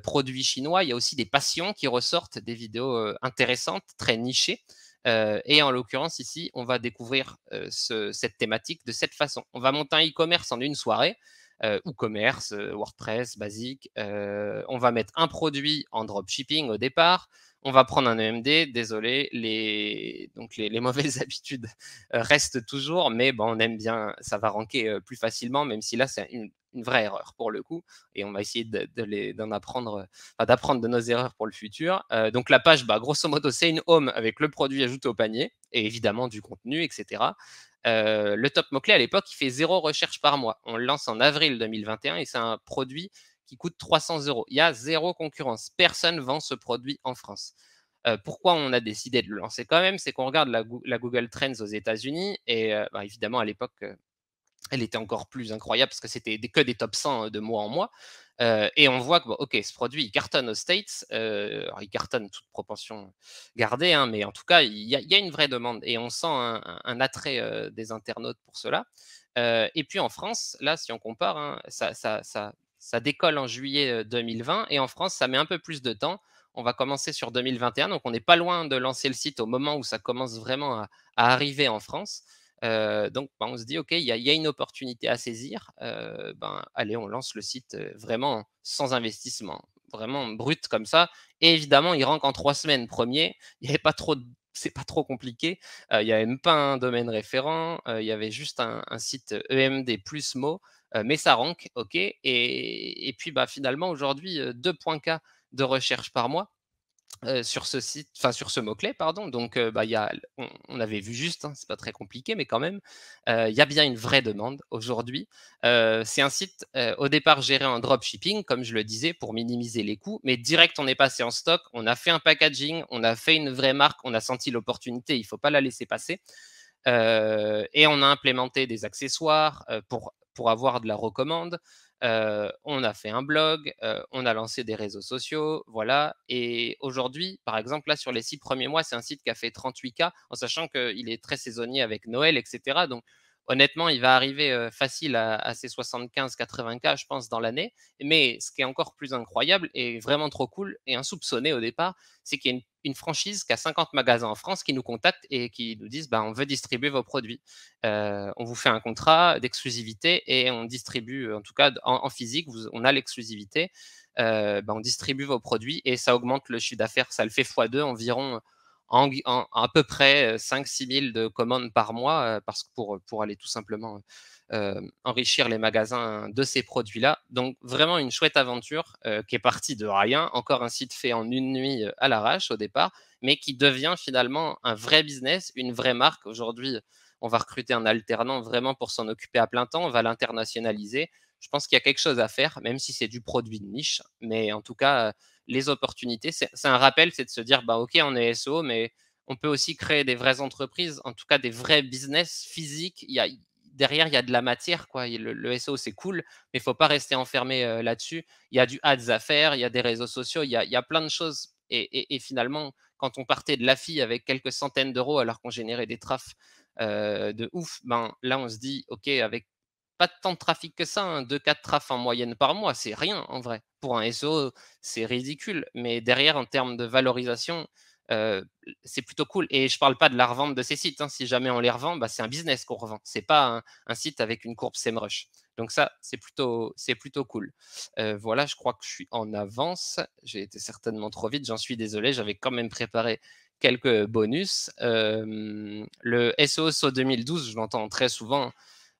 produit chinois, il y a aussi des passions qui ressortent, des vidéos intéressantes, très nichées et en l'occurrence, ici, on va découvrir cette thématique de cette façon. On va monter un e-commerce en une soirée euh, ou commerce, euh, WordPress, basique. Euh, on va mettre un produit en dropshipping au départ on va prendre un EMD. Désolé, les, donc les, mauvaises habitudes restent toujours, mais on aime bien, ça va ranker plus facilement, même si là, c'est une, vraie erreur pour le coup. Et on va essayer d'en apprendre, d'apprendre de nos erreurs pour le futur. donc la page, bah, grosso modo, c'est une home avec le produit ajouté au panier, et évidemment du contenu, etc le top mot-clé à l'époque, il fait zéro recherche par mois. On le lance en avril 2021 et c'est un produit qui coûte 300 euros. Il y a zéro concurrence. Personne vend ce produit en France. pourquoi on a décidé de le lancer quand même C'est qu'on regarde la, Google Trends aux États-Unis et bah, évidemment à l'époque, elle était encore plus incroyable parce que c'était que des top 100 de mois en mois. Euh, et on voit que, ok, ce produit, il cartonne aux States, euh, il cartonne toute propension gardée, hein, mais en tout cas, il y, a une vraie demande et on sent un, attrait euh, des internautes pour cela. et puis en France, là, si on compare, hein, ça, décolle en juillet 2020 et en France, ça met un peu plus de temps on va commencer sur 2021. Donc, on n'est pas loin de lancer le site au moment où ça commence vraiment à arriver en France donc, bah, on se dit, OK, il y, y, a une opportunité à saisir. ben, allez, on lance le site vraiment sans investissement, vraiment brut comme ça. Et évidemment, il rentre en trois semaines premier. Il n'y avait pas trop c'est pas trop compliqué. Il y n'y avait même pas un domaine référent. Il y avait juste un, site EMD plus mots, mais ça rank, ok. Et, puis bah, finalement, aujourd'hui, 2.k de recherche par mois sur ce site, enfin sur ce mot-clé, pardon. Donc, bah, y a, on, avait vu juste, hein, c'est pas très compliqué, mais quand même, il y a bien une vraie demande aujourd'hui. c'est un site au départ géré en dropshipping, comme je le disais, pour minimiser les coûts, mais direct, on est passé en stock, on a fait un packaging, on a fait une vraie marque, on a senti l'opportunité, il faut pas la laisser passer. et on a implémenté des accessoires pour, pour avoir de la recommande on a fait un blog, on a lancé des réseaux sociaux, voilà. Et aujourd'hui, par exemple, là, sur les six premiers mois, c'est un site qui a fait 38K, en sachant qu'il est très saisonnier avec Noël, etc. Donc, honnêtement, il va arriver facile à, ses 75-80K, je pense, dans l'année. Mais ce qui est encore plus incroyable et vraiment trop cool et insoupçonné au départ, c'est qu'il y a une une franchise qui a 50 magasins en France qui nous contactent et qui nous disent bah, on veut distribuer vos produits. Euh, on vous fait un contrat d'exclusivité et on distribue, euh, en tout cas en, physique, on a l'exclusivité. Euh, bah, on distribue vos produits et ça augmente le chiffre d'affaires. Ça le fait x2 environ, à peu près 5-6 000 de commandes par mois, parce que pour, pour aller tout simplement euh, enrichir les magasins de ces produits-là. Donc vraiment une chouette aventure euh, qui est partie de rien, encore un site fait en une nuit euh, à l'arrache au départ, mais qui devient finalement un vrai business, une vraie marque. Aujourd'hui, on va recruter un alternant vraiment pour s'en occuper à plein temps, on va l'internationaliser. Je pense qu'il y a quelque chose à faire, même si c'est du produit de niche. Mais en tout cas, les opportunités, c'est un rappel, c'est de se dire, bah, OK, on est SEO, mais on peut aussi créer des vraies entreprises, en tout cas des vrais business physiques. Il y a, derrière, il y a de la matière. Quoi. Le, le SEO, c'est cool, mais il ne faut pas rester enfermé là-dessus. Il y a du ads à faire, il y a des réseaux sociaux, il y a, plein de choses. Et, finalement, quand on partait de la fille avec quelques centaines d'euros alors qu'on générait des trafs de ouf, ben, là, on se dit, OK, avec pas tant de trafic que ça, 2-4 hein, trafs en moyenne par mois, c'est rien en vrai. Pour un SEO, c'est ridicule. Mais derrière, en termes de valorisation, c'est plutôt cool. Et je parle pas de la revente de ces sites. Hein. Si jamais on les revend, bah, c'est un business qu'on revend. c'est pas un, site avec une courbe SEMrush. Donc ça, c'est plutôt, c'est plutôt cool. voilà, je crois que je suis en avance. J'ai été certainement trop vite. J'en suis désolé. J'avais quand même préparé quelques bonus. le SEO 2012, je l'entends très souvent.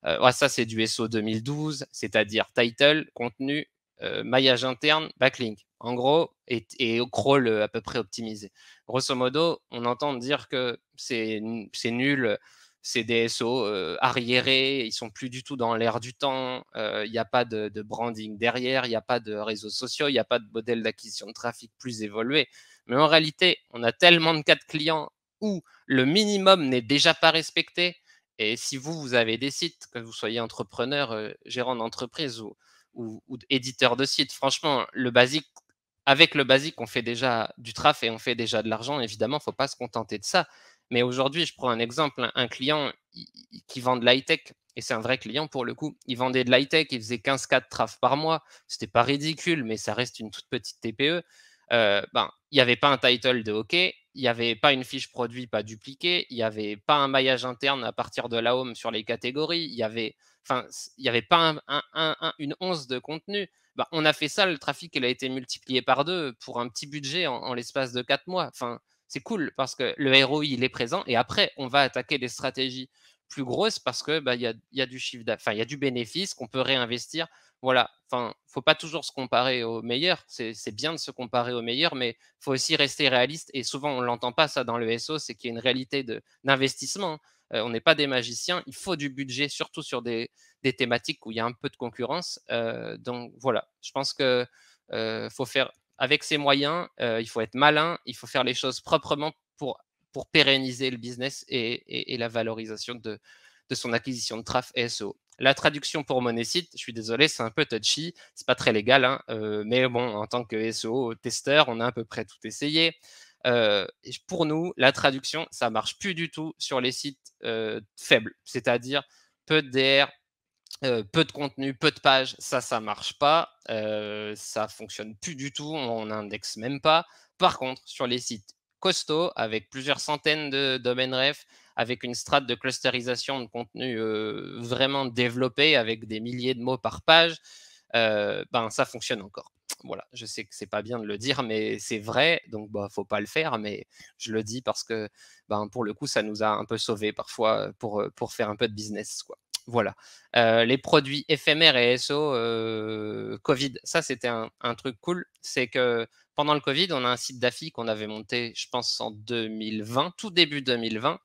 Hein. ça, c'est du SEO 2012, c'est-à-dire title, contenu, euh, maillage interne, backlink. En gros, et, au crawl euh, à peu près optimisé. Grosso modo, on entend dire que c'est nul, c'est des SO euh, arriérés, ils sont plus du tout dans l'air du temps, il n'y a pas de, de branding derrière, il n'y a pas de réseaux sociaux, il n'y a pas de modèle d'acquisition de trafic plus évolué. Mais en réalité, on a tellement de cas de clients où le minimum n'est déjà pas respecté. Et si vous, vous avez des sites, que vous soyez entrepreneur, gérant d'entreprise ou, ou, ou éditeur de site. Franchement, le basique, avec le basique, on fait déjà du traf et on fait déjà de l'argent. Évidemment, il ne faut pas se contenter de ça. Mais aujourd'hui, je prends un exemple, un client qui vend de l'high-tech, et c'est un vrai client pour le coup, il vendait de l'high-tech, il faisait 15 4 de traf par mois, c'était pas ridicule, mais ça reste une toute petite TPE. Euh, ben, il n'y avait pas un title de hockey, il n'y avait pas une fiche produit pas dupliquée, il n'y avait pas un maillage interne à partir de la home sur les catégories, il y avait Enfin, il n'y avait pas une once de contenu. Bah, on a fait ça, le trafic il a été multiplié par deux pour un petit budget en, l'espace de quatre mois. Enfin, c'est cool parce que le ROI il est présent et après on va attaquer des stratégies plus grosses parce que bah, il y, a, y, a, du chiffre il y a du bénéfice qu'on peut réinvestir. Voilà, enfin, faut pas toujours se comparer au meilleur. C'est bien de se comparer au meilleur, mais faut aussi rester réaliste. Et souvent, on l'entend pas ça dans le SO, c'est qu'il y a une réalité d'investissement. Hein. Euh, on n'est pas des magiciens, il faut du budget, surtout sur des, thématiques où il y a un peu de concurrence. Euh, donc voilà, je pense que euh, faut faire avec ses moyens, il faut être malin, il faut faire les choses proprement pour, pour pérenniser le business et, la valorisation de, son acquisition de traf SEO. La traduction pour Monesite, je suis désolé, c'est un peu touchy, c'est pas très légal, hein, mais bon, en tant que SEO testeur, on a à peu près tout essayé pour nous, la traduction, ça marche plus du tout sur les sites faibles, c'est-à-dire peu de DR, peu de contenu, peu de pages. Ça, ça marche pas, ça fonctionne plus du tout, on n'indexe même pas. Par contre, sur les sites costauds, avec plusieurs centaines de domaines ref, avec une strate de clusterisation de contenu vraiment développé avec des milliers de mots par page, ben ça fonctionne encore voilà, je sais que c'est pas bien de le dire, mais c'est vrai, donc bah faut pas le faire, mais je le dis parce que ben, pour le coup, ça nous a un peu sauvés parfois euh, pour, euh, pour faire un peu de business. Quoi. Voilà. Euh, les produits éphémères et SO Covid, ça c'était un, truc cool. C'est que pendant le Covid, on a un site d'affi qu'on avait monté, je pense, en 2020, tout début 2020.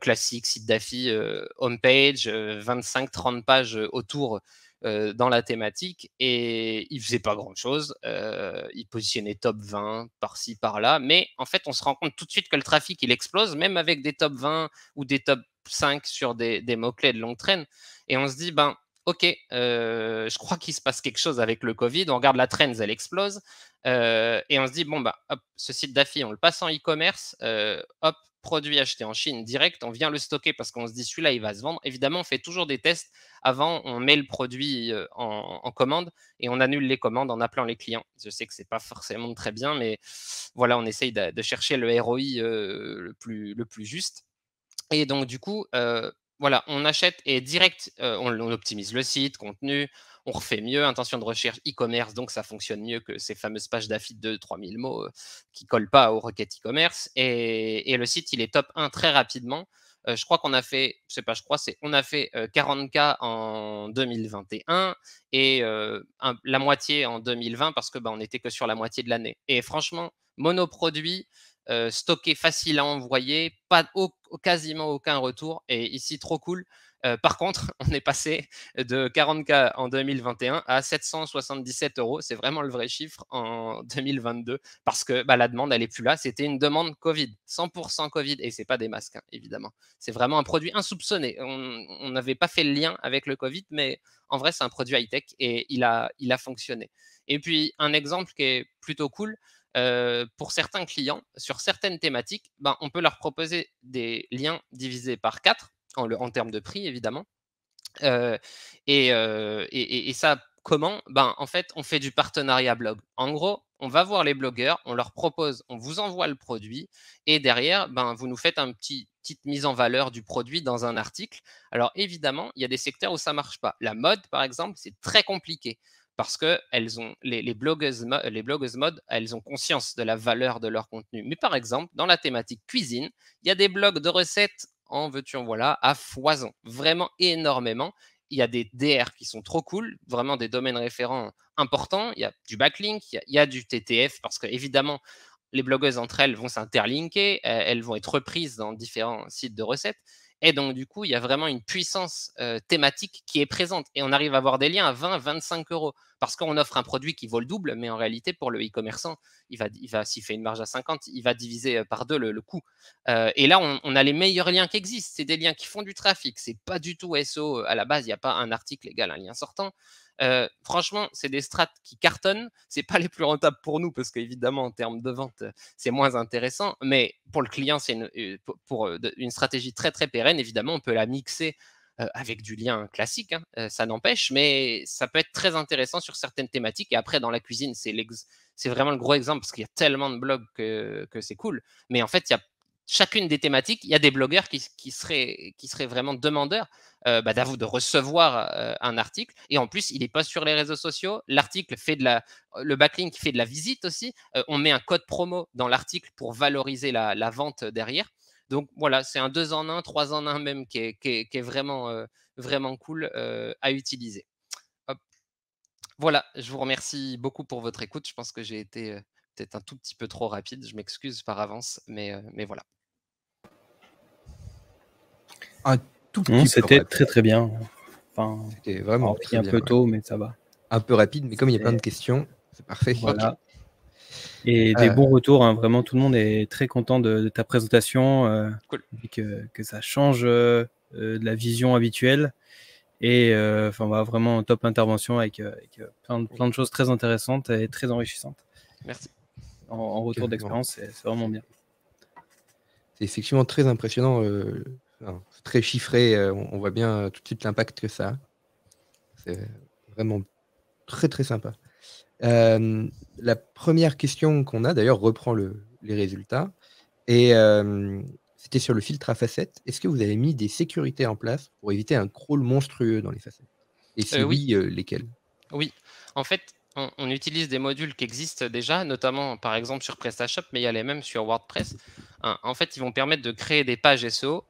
classique, site d'affi, homepage, 25-30 pages autour dans la thématique et il faisait pas grand chose. il positionnait top 20 par-ci par-là, mais en fait, on se rend compte tout de suite que le trafic il explose, même avec des top 20 ou des top 5 sur des, mots-clés de longue traîne. Et on se dit, ben. Ok, je crois qu'il se passe quelque chose avec le Covid. On regarde la trends, elle explose. et on se dit, bon, bah, hop, ce site d'affi, on le passe en e-commerce. hop, produit acheté en Chine direct, on vient le stocker parce qu'on se dit celui-là, il va se vendre. Évidemment, on fait toujours des tests avant, on met le produit en, commande et on annule les commandes en appelant les clients. Je sais que ce n'est pas forcément très bien, mais voilà, on essaye de, chercher le ROI le, plus, le plus juste. Et donc, du coup, voilà, on achète et direct, on, on, optimise le site, contenu, on refait mieux, intention de recherche e-commerce, donc ça fonctionne mieux que ces fameuses pages d'affiches de 3000 mots qui euh, qui collent pas aux requêtes e-commerce. Et, le site, il est top 1 très rapidement. Euh, je crois qu'on a fait, je pas, je crois, c'est on a fait 40K euh, en 2021 et la moitié en 2020 parce que bah, on n'était que sur la moitié de l'année. Et franchement, monoproduit, stocké, facile à envoyer, pas quasiment aucun retour. Et ici, trop cool. Euh, par contre, on est passé de 40K en 2021 à 777 euros. C'est vraiment le vrai chiffre en 2022 parce que bah, la demande, elle n'est plus là. C'était une demande Covid, 100% Covid. Et n'est pas des masques, hein, évidemment. C'est vraiment un produit insoupçonné. On n'avait pas fait le lien avec le Covid, mais en vrai, c'est un produit high-tech et il a, il a fonctionné. Et puis, un exemple qui est plutôt cool, euh, pour certains clients, sur certaines thématiques, bah, on peut leur proposer des liens divisés par 4 en, termes de prix, évidemment. et, ça, comment ben, En fait, on fait du partenariat blog. En gros, on va voir les blogueurs, on leur propose, on vous envoie le produit, et derrière, ben, vous nous faites une petit petite mise en valeur du produit dans un article. Alors évidemment, il y a des secteurs où ça ne marche pas. La mode, par exemple, c'est très compliqué parce que elles ont, les, les, blogueuses, les blogueuses mode, elles ont conscience de la valeur de leur contenu. Mais par exemple, dans la thématique cuisine, il y a des blogs de recettes en veux-tu, en voilà, à foison. Vraiment énormément. Il y a des DR qui sont trop cool, vraiment des domaines référents importants. Il y a du backlink, il y a, du TTF, parce que évidemment, les blogueuses entre elles vont s'interlinker, elles vont être reprises dans différents sites de recettes. Et donc, du coup, il y a vraiment une puissance thématique qui est présente. Et on arrive à avoir des liens à 20, 25 euros. Parce qu'on offre un produit qui vaut le double, mais en réalité, pour le e-commerçant, il va, il va, s'il fait une marge à 50, il va diviser par deux le, coût. et là, on, a les meilleurs liens qui existent. C'est des liens qui font du trafic. C'est pas du tout SO. À la base, il n'y a pas un article égal à un lien sortant. Euh, franchement, c'est des strates qui cartonnent. C'est pas les plus rentables pour nous parce qu'évidemment, en termes de vente, euh, c'est moins intéressant. Mais pour le client, c'est une, euh, pour une stratégie très très pérenne. Évidemment, on peut la mixer avec du lien classique, hein, ça n'empêche, mais ça peut être très intéressant sur certaines thématiques. Et après, dans la cuisine, c'est, c'est vraiment le gros exemple parce qu'il y a tellement de blogs que, que c'est cool. Mais en fait, il y a chacune des thématiques, il y a des blogueurs qui, seraient, vraiment demandeurs euh, bah, de recevoir euh, un article. Et en plus, il est pas sur les réseaux sociaux. L'article fait de la, euh, le backlink fait de la visite aussi. Euh, on met un code promo dans l'article pour valoriser la, vente derrière. Donc voilà, c'est un 2 en un trois en un même qui est, vraiment, vraiment, cool à utiliser. Voilà, je vous remercie beaucoup pour votre écoute. Je pense que j'ai été peut-être un tout petit peu trop rapide. Je m'excuse par avance, mais voilà tout mmh, C'était très très bien. Enfin, c'était vraiment un peu tôt, mais ça va. Un peu rapide, mais comme il y a plein de questions, c'est parfait. Et euh, des bons retours, hein, vraiment tout le monde est très content de, ta présentation, euh, que, ça change euh, de la vision habituelle. Et enfin, va vraiment top intervention avec, plein, de, choses très intéressantes et très enrichissantes. Merci. En, retour d'expérience, c'est vraiment bien. C'est effectivement très impressionnant c'est très chiffré, euh, on, voit bien euh, tout de suite l'impact que ça a. C'est vraiment très très sympa. Euh, la première question qu'on a, d'ailleurs, reprend les résultats. Et c'était sur le filtre à facettes. Est-ce que vous avez mis des sécurités en place pour éviter un crawl monstrueux dans les facettes Et si oui, lesquelles Oui, en fait, on, on, utilise des modules qui existent déjà, notamment par exemple sur PrestaShop, mais il y a les mêmes sur WordPress. En fait, ils vont permettre de créer des pages SEO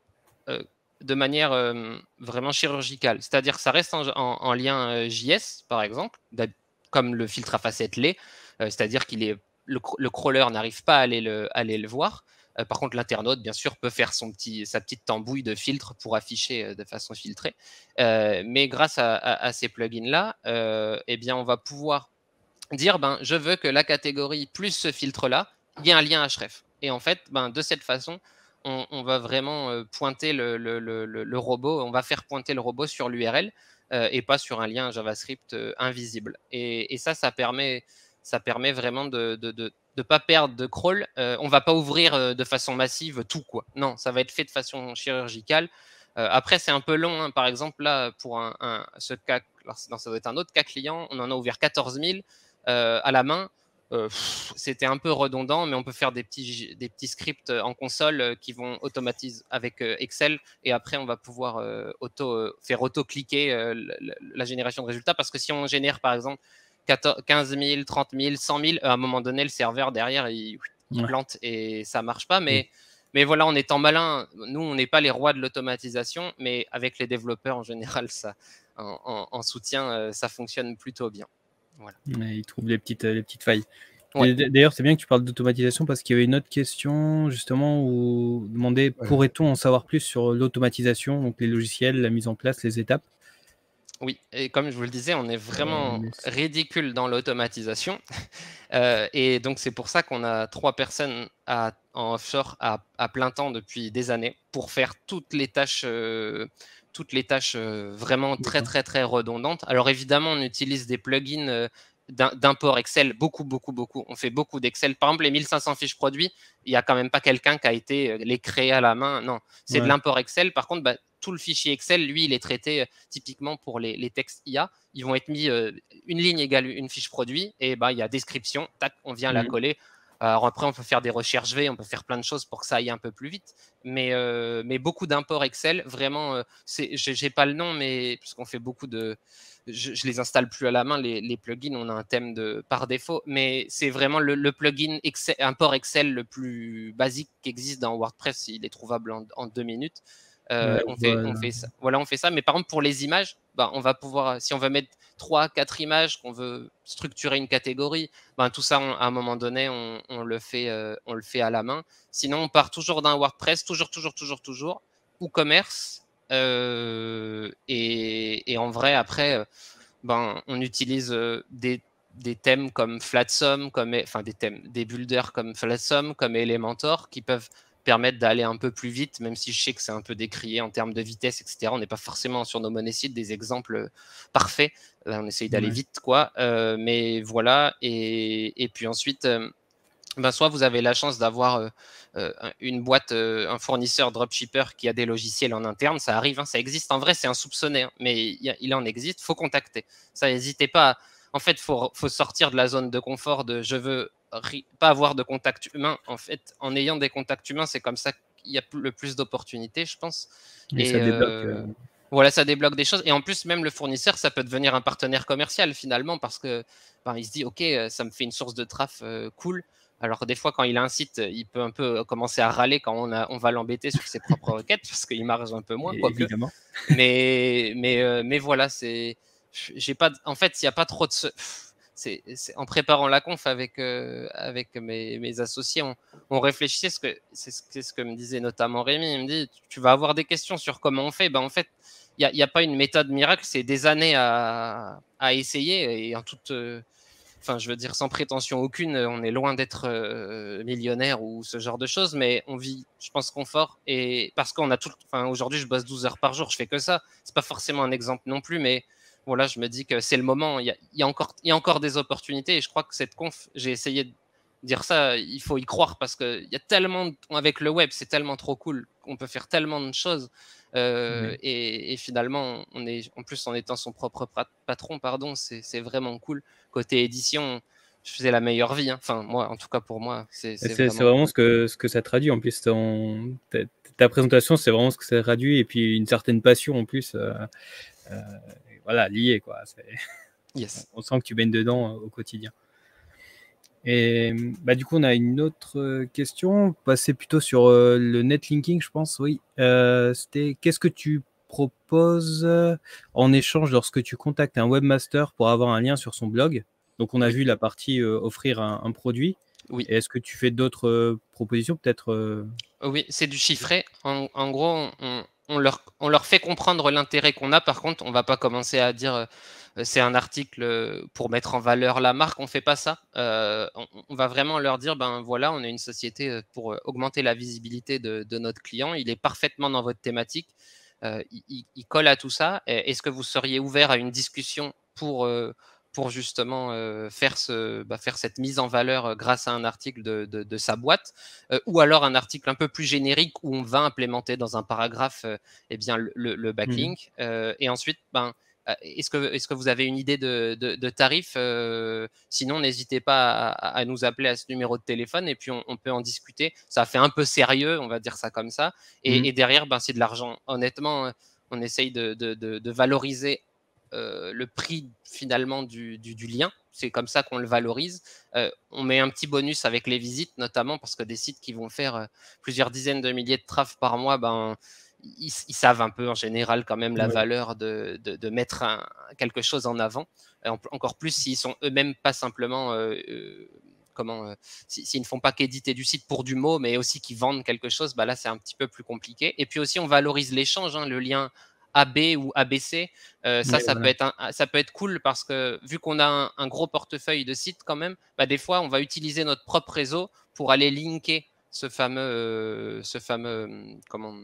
euh, de manière euh, vraiment chirurgicale. C'est-à-dire que ça reste en, lien euh, JS, par exemple, comme le filtre à facettes l'est, c'est-à-dire qu'il est le, crawler n'arrive pas à aller le, voir. par contre, l'internaute, bien sûr, peut faire son petit, sa petite tambouille de filtre pour afficher de façon filtrée. mais grâce à, ces plugins-là, eh bien, on va pouvoir dire ben, je veux que la catégorie plus ce filtre-là, il y ait un lien href. Et en fait, ben, de cette façon, on, va vraiment euh, pointer le, robot, on va faire pointer le robot sur l'URL euh, et pas sur un lien JavaScript euh, invisible. Et, ça, ça permet, vraiment de, ne pas perdre de crawl. On on va pas ouvrir de façon massive tout quoi. Non, ça va être fait de façon chirurgicale. après, c'est un peu long. Hein. Par exemple, là, pour un, ce cas, ça doit être un autre cas client, on en a ouvert 14 000 à la main. Euh, c'était un peu redondant, mais on peut faire des petits, des petits scripts euh, en console euh, qui vont automatiser avec Excel et après on va pouvoir auto, faire auto-cliquer la génération de résultats parce que si on génère par exemple 15 000, 30 000, 100 000, à un moment donné le serveur derrière il, plante et ça marche pas. Mais, voilà, en étant malin, nous on n'est pas les rois de l'automatisation, mais avec les développeurs en général, ça en soutien, ça fonctionne plutôt bien. Voilà. Mais il trouve les petites, les euh, petites failles. D'ailleurs, c'est bien que tu parles d'automatisation parce qu'il y avait une autre question justement où demandait pourrait-on en savoir plus sur l'automatisation, donc les logiciels, la mise en place, les étapes oui, et comme je vous le disais, on est vraiment euh, ridicule dans l'automatisation. Euh, et donc, c'est pour ça qu'on a trois personnes à, en offshore à, plein temps depuis des années pour faire toutes les tâches toutes les tâches euh, vraiment très, très, très redondantes. Alors évidemment, on utilise des plugins euh, d'import Excel, beaucoup, beaucoup, beaucoup. On fait beaucoup d'Excel. Par exemple, les 1500 fiches produits, il n'y a quand même pas quelqu'un qui a été euh, les créer à la main. Non, c'est de l'import Excel. Par contre, bah, tout le fichier Excel, lui, il est traité typiquement pour les, textes IA. Ils vont être mis une ligne égale une fiche produit et bah, il y a description, tac, on vient la coller. Alors après, on peut faire des recherches V, on peut faire plein de choses pour que ça aille un peu plus vite. Mais, euh, mais beaucoup d'imports Excel, vraiment, euh, j'ai pas le nom, mais puisqu'on fait beaucoup de. Je, les installe plus à la main, les, plugins, on a un thème de par défaut, mais c'est vraiment le, plugin Excel, import Excel le plus basique qui existe dans WordPress. Il est trouvable en, deux minutes. Euh, on, fait, on fait ça. Voilà, on fait ça. Mais par contre, pour les images, bah, on va pouvoir, si on veut mettre trois, quatre images, qu'on veut structurer une catégorie, ben tout ça, à un moment donné, on, le fait, euh, on le fait à la main. Sinon, on part toujours d'un WordPress, toujours, toujours, toujours, toujours, ou commerce. Euh, et, en vrai, après, euh, ben, on utilise des, thèmes comme Flatsome, comme, enfin des thèmes, des builders comme Flatsome, comme Elementor, qui peuvent permettre d'aller un peu plus vite, même si je sais que c'est un peu décrié en termes de vitesse, etc. On n'est pas forcément sur nos monnaies sites des exemples euh, parfaits. Euh, on essaye d'aller vite, quoi. Euh, mais voilà. Et, et puis ensuite, ben soit vous avez la chance d'avoir une boîte, un fournisseur dropshipper qui a des logiciels en interne. Ça arrive, hein, ça existe. En vrai, c'est insoupçonné, hein, mais il en existe. faut contacter. Ça, n'hésitez pas. En fait, faut sortir de la zone de confort de je veux pas avoir de contact humain. En fait, en ayant des contacts humains, c'est comme ça qu'il y a le plus d'opportunités, je pense. et ça débloque, euh, euh, Voilà, ça débloque des choses. Et en plus, même le fournisseur, ça peut devenir un partenaire commercial finalement, parce que ben, il se dit, OK, euh, ça me fait une source de traf cool. Alors des fois, quand il a un site, il peut un peu commencer à râler quand on, on va l'embêter sur ses propres requêtes, parce qu'il marche un peu moins. évidemment. Mais, mais, mais voilà, c'est... J'ai pas... En fait, il n'y a pas trop de en préparant la conf avec, euh, avec mes, associés, on, réfléchissait, c'est, ce que me disait notamment Rémi, il me dit, tu vas avoir des questions sur comment on fait, ben, en fait, il n'y a, pas une méthode miracle, c'est des années à, essayer et en toute... Euh, enfin je veux dire sans prétention aucune, on est loin d'être euh, millionnaire ou ce genre de choses, mais on vit, je pense, confort et parce qu'on a tout, enfin aujourd'hui je bosse 12 heures par jour, je fais que ça, c'est pas forcément un exemple non plus, mais voilà, je me dis que c'est le moment. Il y, a, encore, il y a encore des opportunités. Et je crois que cette conf, j'ai essayé de dire ça, il faut y croire parce qu'il y a tellement, avec le web, c'est tellement trop cool. On peut faire tellement de choses. Euh, et, finalement, on est, en plus, en étant son propre patron, pardon, c'est vraiment cool. Côté édition, je faisais la meilleure vie. Hein. Enfin, moi, en tout cas pour moi, c'est vraiment, vraiment ce, que, ce que ça traduit. En plus, ta, présentation, c'est vraiment ce que ça traduit. Et puis, une certaine passion en plus. Euh, euh, voilà, lié. Quoi. Yes. On sent que tu baignes dedans euh, au quotidien. Et bah, du coup, on a une autre euh, question, passer plutôt sur euh, le netlinking, je pense, oui. C'était qu'est-ce que tu proposes en échange lorsque tu contactes un webmaster pour avoir un lien sur son blog Donc, on a vu la partie offrir un, produit. Oui. Est-ce que tu fais d'autres propositions, peut-être Oui, c'est du chiffré. En, en gros, on, on leur, fait comprendre l'intérêt qu'on a. Par contre, on ne va pas commencer à dire euh, c'est un article euh, pour mettre en valeur la marque. On ne fait pas ça. Euh, on, va vraiment leur dire ben voilà, on est une société pour augmenter la visibilité de, notre client. Il est parfaitement dans votre thématique. il, colle à tout ça. Est-ce que vous seriez ouvert à une discussion pour pour justement faire, ce, bah, faire cette mise en valeur grâce à un article de, sa boîte, ou alors un article un peu plus générique où on va implémenter dans un paragraphe eh bien, le, mmh backlink. et ensuite, ben, est-ce que, est que vous avez une idée de, de tarif Sinon, n'hésitez pas à, nous appeler à ce numéro de téléphone et puis on, peut en discuter. Ça fait un peu sérieux, on va dire ça comme ça. Mmh et, derrière, ben, c'est de l'argent. Honnêtement, on essaye de, de valoriser euh, le prix finalement du, lien. C'est comme ça qu'on le valorise. Euh, on met un petit bonus avec les visites, notamment parce que des sites qui vont faire euh, plusieurs dizaines de milliers de trafs par mois, ben, ils, savent un peu en général quand même la valeur de, mettre quelque chose en avant. encore plus s'ils sont eux-mêmes pas simplement comment s'ils ne font pas qu'éditer du site pour du mot, mais aussi qu'ils vendent quelque chose. Bah là, c'est un petit peu plus compliqué. Et puis aussi, on valorise l'échange, hein, le lien AB ou ABC. Euh, ça, ça, peut être ça peut être cool parce que vu qu'on a un, gros portefeuille de sites quand même, bah, des fois, on va utiliser notre propre réseau pour aller linker ce fameux, euh, ce fameux, hum, comment,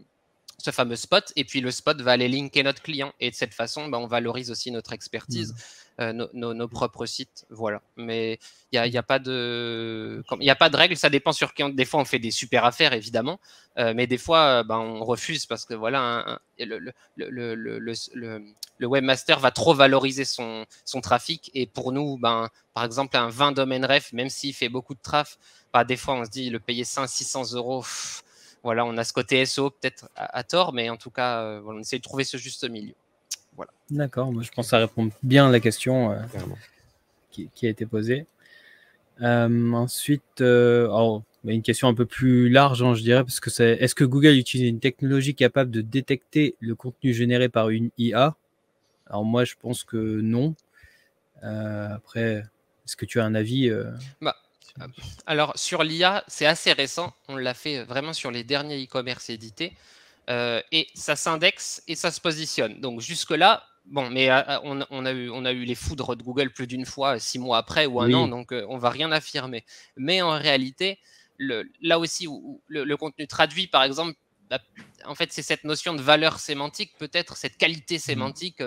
ce fameux spot. Et puis le spot va aller linker notre client. Et de cette façon, bah, on valorise aussi notre expertise. Mmh. Euh, nos, mm. propres sites. Voilà. Mais il n'y mm. a, pas de, il a pas de règle. Ça dépend sur qui. On, des fois, on fait des super affaires, évidemment, euh, mais des fois, euh, ben, on refuse parce que voilà, le, webmaster va trop valoriser son, trafic. Et pour nous, ben, par exemple, un 20 domaine ref, même s'il fait beaucoup de traf, bah, des fois, on se dit, le payer 500, 600 euros, voilà, on a ce côté SO e peut-être à, tort, mais en tout cas, on essaie de trouver ce juste milieu. Voilà. D'accord, je pense que ça répond bien à la question euh, qui, a été posée. Euh, ensuite, euh, bah, une question un peu plus large, hein, je dirais, parce que c'est est-ce que Google utilise une technologie capable de détecter le contenu généré par une IA Alors moi, je pense que non. après, est-ce que tu as un avis bah, Alors sur l'IA, c'est assez récent. On l'a fait vraiment sur les derniers e-commerce édités. Euh, et ça s'indexe et ça se positionne. Donc jusque-là, bon, mais euh, euh, on, a eu, les foudres de Google plus d'une fois, six mois après ou un an, donc on va rien affirmer. Mais en réalité, là aussi, le, contenu traduit, par exemple, bah, en fait, c'est cette notion de valeur sémantique, peut-être cette qualité mmh. sémantique.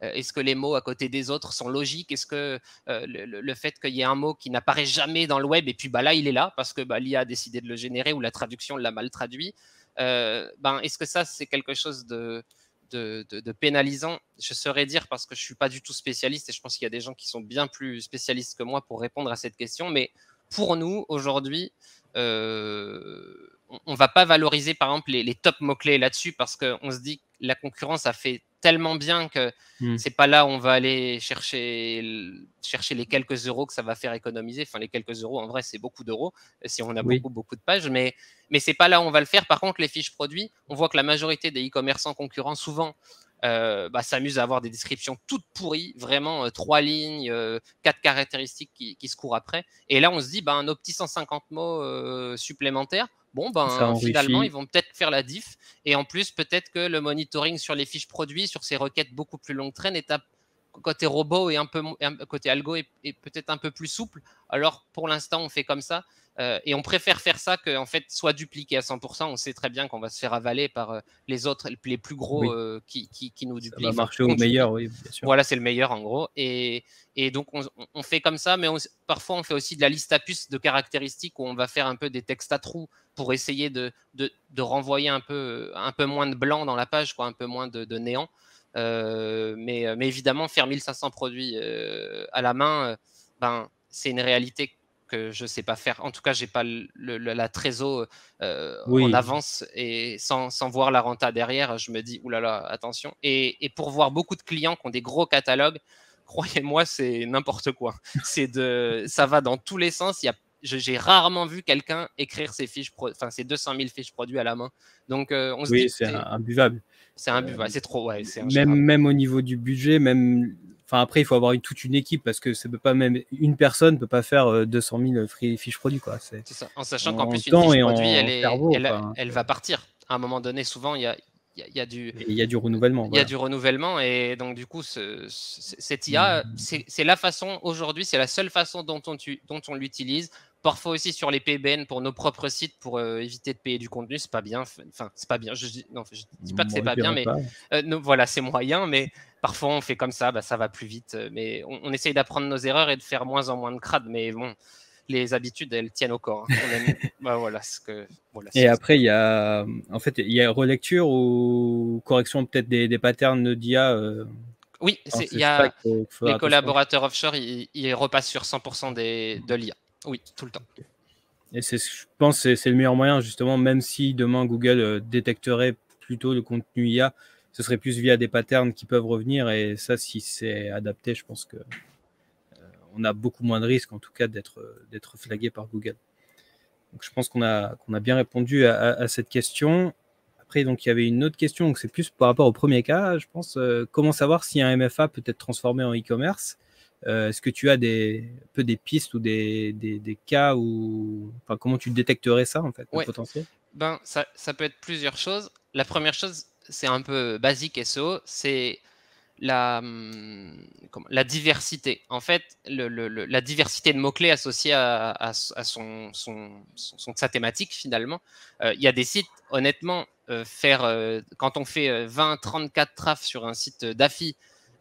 Est-ce que les mots à côté des autres sont logiques Est-ce que le, fait qu'il y ait un mot qui n'apparaît jamais dans le web, et puis bah, là, il est là parce que bah, l'IA a décidé de le générer ou la traduction l'a mal traduit euh, ben, est-ce que ça, c'est quelque chose de, de, de, de, pénalisant, je saurais dire parce que je ne suis pas du tout spécialiste et je pense qu'il y a des gens qui sont bien plus spécialistes que moi pour répondre à cette question. Mais pour nous, aujourd'hui, euh, on ne va pas valoriser, par exemple, les, top mots-clés là-dessus parce qu'on se dit que la concurrence a fait tellement bien que ce hmm. c'est pas là où on va aller chercher, chercher les quelques euros que ça va faire économiser. Enfin, les quelques euros, en vrai, c'est beaucoup d'euros euh, si on a beaucoup, beaucoup de pages, mais, mais c'est pas là où on va le faire. Par contre, les fiches produits, on voit que la majorité des e-commerçants concurrents, souvent, euh, bah, s'amuse à avoir des descriptions toutes pourries, vraiment euh, trois lignes, euh, quatre caractéristiques qui, se courent après. Et là, on se dit, bah, nos petits 150 mots supplémentaires, bon ben finalement ils vont peut-être faire la diff et en plus peut-être que le monitoring sur les fiches produits sur ces requêtes beaucoup plus longues traînes, est côté robot et un peu côté algo est peut-être un peu plus souple alors pour l'instant on fait comme ça euh, et on préfère faire ça que en fait soit dupliqué à 100%. On sait très bien qu'on va se faire avaler par euh, les autres, les plus gros euh, qui, qui, nous dupliquent. Ça va au meilleur, oui. Voilà, c'est le meilleur en gros. Et, et donc on, on, fait comme ça, mais parfois on fait aussi de la liste à puce de caractéristiques où on va faire un peu des textes à trous pour essayer de, de, de renvoyer un peu, un peu moins de blanc dans la page, quoi, un peu moins de, de néant. mais, mais évidemment, faire 1500 produits à la main, ben, c'est une réalité que je sais pas faire. En tout cas, j'ai pas le, la trésor euh, en avance et sans, sans, voir la renta derrière, je me dis oulala, attention. Et, pour voir beaucoup de clients qui ont des gros catalogues, croyez-moi, c'est n'importe quoi. C'est de, ça va dans tous les sens. Il y j'ai rarement vu quelqu'un écrire ses fiches, enfin ses 200 000 fiches produits à la main. Donc euh, on se oui, dit c'est imbuvable. C'est imbuvable, buvable, c'est trop, ouais, Même, même au niveau du budget, même Enfin, après, il faut avoir toute une équipe parce que ça peut pas même une personne peut pas faire 200 euh, 000 euh, fiches produits. Quoi. C'est, ça. En sachant qu'en plus, une fiche produit, elle, elle, va partir. À un moment donné, souvent, il y a, du, du renouvellement. Il y a du renouvellement. Et donc, du coup, cette IA, mmh. c'est, la façon, aujourd'hui, c'est la seule façon dont on, dont on l'utilise parfois aussi sur les PBN pour nos propres sites pour euh, éviter de payer du contenu, c'est pas bien. Enfin, c'est pas bien. Je, ne dis pas que c'est pas bien, mais euh, voilà, c'est moyen. Mais parfois on fait comme ça, bah, ça va plus vite. Euh, mais on, essaye d'apprendre nos erreurs et de faire moins en moins de crades. Mais bon, les habitudes, elles tiennent au corps. Hein. Bah, voilà ce et après, il y a, en fait, il y a relecture ou correction peut-être des, patterns d'IA. Oui, il y a les collaborateurs offshore, ils, repassent sur 100% des, de l'IA. Oui, tout le temps. Et je pense que c'est le meilleur moyen, justement, même si demain Google euh, détecterait plutôt le contenu IA, ce serait plus via des patterns qui peuvent revenir. Et ça, si c'est adapté, je pense qu'on euh, a beaucoup moins de risques, en tout cas, d'être, euh, d'être flagué par Google. Donc, je pense qu'on a, qu'on a bien répondu à, cette question. Après, donc, il y avait une autre question, c'est plus par rapport au premier cas, je pense. comment savoir si un MFA peut être transformé en e-commerce euh, est-ce que tu as des, peu des pistes ou des, des, cas où. Enfin, comment tu détecterais ça, en fait, potentiel ben, ça, ça, peut être plusieurs choses. La première chose, c'est un peu basique SEO, c'est la, hum, la diversité. En fait, le, le, la diversité de mots-clés associés à, à, son, son, son, sa thématique, finalement. Euh, il y a des sites, honnêtement, euh, faire, quand on fait 20, 34 traf sur un site d'affi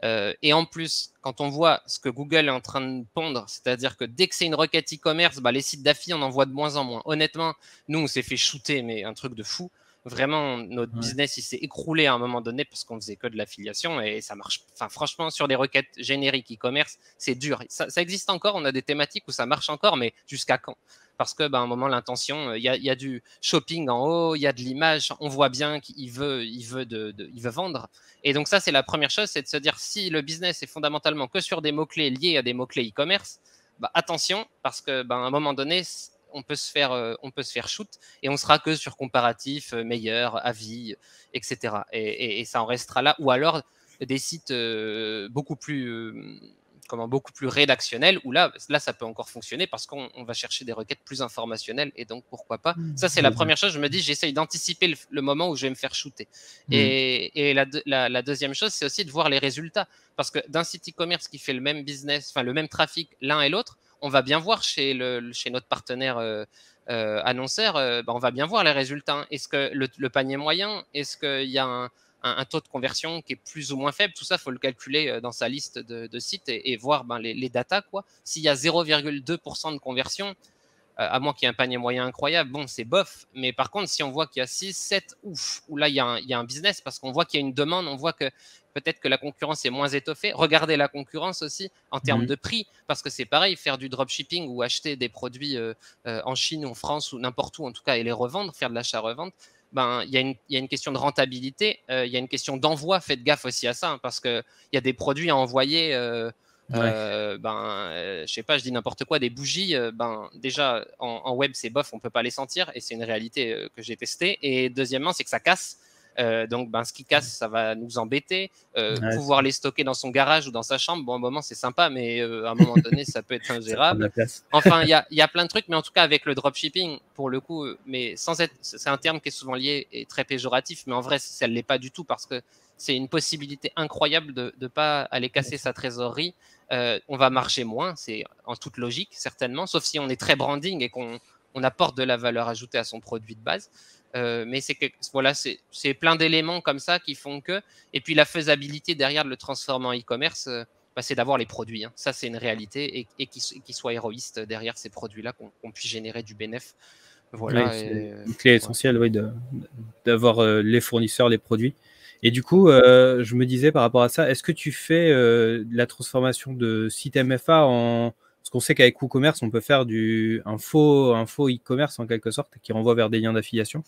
euh, et en plus, quand on voit ce que Google est en train de pondre, c'est-à-dire que dès que c'est une requête e-commerce, bah, les sites d'affi, on en voit de moins en moins. Honnêtement, nous, on s'est fait shooter, mais un truc de fou. Vraiment, notre business, il s'est écroulé à un moment donné parce qu'on faisait que de l'affiliation et ça marche. Enfin, franchement, sur des requêtes génériques e-commerce, c'est dur. ça existe encore, on a des thématiques où ça marche encore, mais jusqu'à quand parce que, ben un moment, l'intention, euh, il y a, du shopping en haut, il y a de l'image, on voit bien qu'il veut, il veut, de, il veut vendre. Et donc, ça, c'est la première chose, c'est de se dire si le business est fondamentalement que sur des mots-clés liés à des mots-clés e-commerce, bah, attention, parce que, ben un moment donné, on peut se faire euh, on peut se faire shoot et on sera que sur comparatif euh, meilleur avis etc et, ça en restera là ou alors des sites beaucoup plus comment beaucoup plus rédactionnel, où là, là, ça peut encore fonctionner parce qu'on va chercher des requêtes plus informationnelles et donc pourquoi pas. Mmh, ça, c'est la première chose. Je me dis, j'essaye d'anticiper le, moment où je vais me faire shooter. Mmh. Et, la, deuxième chose, c'est aussi de voir les résultats. Parce que d'un site e-commerce qui fait le même business, enfin le même trafic l'un et l'autre, on va bien voir chez, le, chez notre partenaire. Euh, euh, annonceur, euh, ben, on va bien voir les résultats. Est-ce que le, le panier moyen, est-ce qu'il y a un, un, taux de conversion qui est plus ou moins faible. Tout ça, faut le calculer euh, dans sa liste de, sites et, voir ben, les, les datas. S'il y a 0,2% de conversion, euh, à moins qu'il y ait un panier moyen incroyable, bon, c'est bof. Mais par contre, si on voit qu'il y a 6, 7, ouf, où là, il y a un, business parce qu'on voit qu'il y a une demande, on voit que peut-être que la concurrence est moins étoffée. Regardez la concurrence aussi en termes mhm. de prix, parce que c'est pareil, faire du dropshipping ou acheter des produits euh, en Chine ou en France ou n'importe où, en tout cas, et les revendre, faire de l'achat-revente, ben, il, y a une, question de rentabilité, euh, il y a une question d'envoi. Faites gaffe aussi à ça, hein, parce qu'il y a des produits à envoyer. Euh, euh ben, euh, je sais pas, je dis n'importe quoi, des bougies. ben, déjà, en, web, c'est bof, on ne peut pas les sentir, et c'est une réalité que j'ai testé Et deuxièmement, c'est que ça casse. Euh, donc, ben, ce qui casse, ça va nous embêter. Euh, pouvoir les stocker dans son garage ou dans sa chambre, bon, à un moment, c'est sympa, mais euh, à un moment donné, ça peut être ingérable. enfin, il y a, y a, plein de trucs, mais en tout cas, avec le dropshipping, pour le coup, mais sans être, c'est un terme qui est souvent lié et très péjoratif, mais en vrai, ça ne l'est pas du tout parce que c'est une possibilité incroyable de ne pas aller casser sa trésorerie. on va marcher moins, c'est en toute logique, certainement, sauf si on est très branding et qu'on apporte de la valeur ajoutée à son produit de base. Euh, mais c'est voilà, c'est plein d'éléments comme ça qui font que. Et puis la faisabilité derrière de le transformer en e-commerce, euh, bah, c'est d'avoir les produits. Hein. Ça, c'est une réalité et, et qu'ils soient héroïstes derrière ces produits-là, qu'on puisse générer du bénéfice. Voilà. c'est une clé essentielle, oui, d'avoir euh, les fournisseurs, les produits. Et du coup, je me disais par rapport à ça, est-ce que tu fais la transformation de site MFA en parce qu'on sait qu'avec WooCommerce, on peut faire du, un faux e-commerce en quelque sorte qui renvoie vers des liens d'affiliation.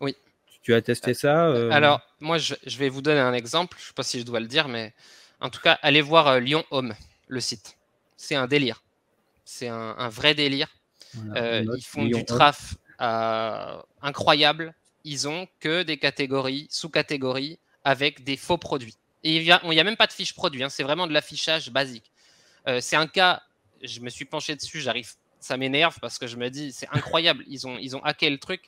Oui. Tu as testé ça euh, Alors, moi, je, vais vous donner un exemple. Je ne sais pas si je dois le dire, mais en tout cas, allez voir euh, Lyon Home, le site. C'est un délire. C'est un, vrai délire. Euh, ils font du traf incroyable. Ils ont que des catégories, sous-catégories, avec des faux produits. Et il n'y a, même pas de fiche produit. Hein. C'est vraiment de l'affichage basique. C'est un cas je me suis penché dessus, j'arrive, ça m'énerve parce que je me dis, c'est incroyable, ils ont, ils ont hacké le truc.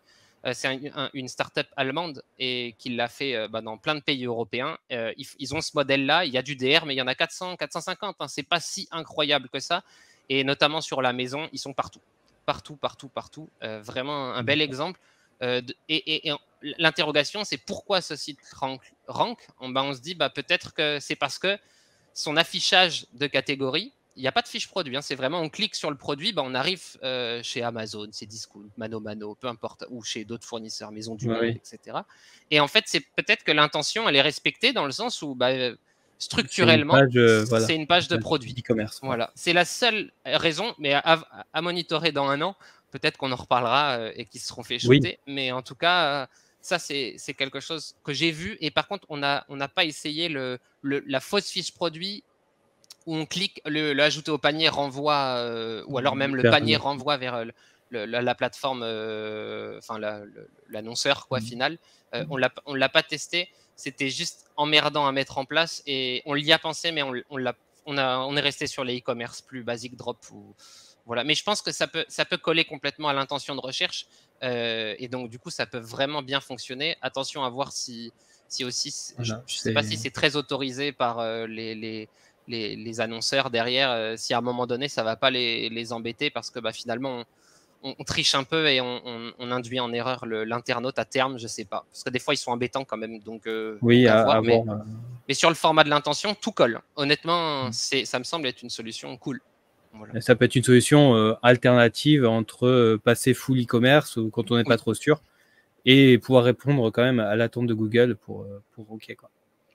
Euh, c'est une start une startup allemande et qui l'a fait euh, bah, dans plein de pays européens. Euh, ils, ont ce modèle-là. Il y a du DR, mais il y en a 400, 450. Hein. C'est pas si incroyable que ça. Et notamment sur la maison, ils sont partout, partout, partout, partout. vraiment un bel exemple. et, l'interrogation, c'est pourquoi ce site rank, on, bah, on se dit, bah, peut-être que c'est parce que son affichage de catégorie il n'y a pas de fiche produit. Hein. c'est vraiment, on clique sur le produit, ben, on arrive euh, chez Amazon, c'est Discount, Mano Mano, peu importe, ou chez d'autres fournisseurs, Maison du Monde, etc. Et en fait, c'est peut-être que l'intention, elle est respectée dans le sens où bah, euh, structurellement, euh, c'est une, page, de produit. E-commerce. Voilà, c'est la seule raison, mais à, monitorer dans un an, peut-être qu'on en reparlera et qu'ils seront fait shooter. Mais en tout cas, ça, c'est quelque chose que j'ai vu. Et par contre, on n'a on pas essayé la fausse fiche produit on clique, le, ajouter au panier renvoie, euh, ou alors mmh, même le panier renvoie vers euh, la, plateforme, euh, enfin l'annonceur quoi mmh. final. Mmh. on on l'a pas testé, c'était juste emmerdant à mettre en place et on y a pensé, mais on, on, on, on est resté sur les e-commerce plus basiques, drop ou voilà. Mais je pense que ça peut, ça peut coller complètement à l'intention de recherche. et donc, du coup, ça peut vraiment bien fonctionner. Attention à voir si, si aussi, je ne sais pas si c'est très autorisé par les, les, annonceurs derrière, euh, si à un moment donné ça va pas les, embêter parce que bah, finalement on, triche un peu et on, induit en erreur l'internaute à terme, je sais pas. Parce que des fois ils sont embêtants quand même. Donc, euh, oui, euh, mais, sur le format de l'intention, tout colle. Honnêtement, mm. ça me semble être une solution cool. Ça peut être une solution alternative entre passer full e-commerce ou quand on n'est pas trop sûr et pouvoir répondre quand même à l'attente de Google pour, pour OK. Quoi.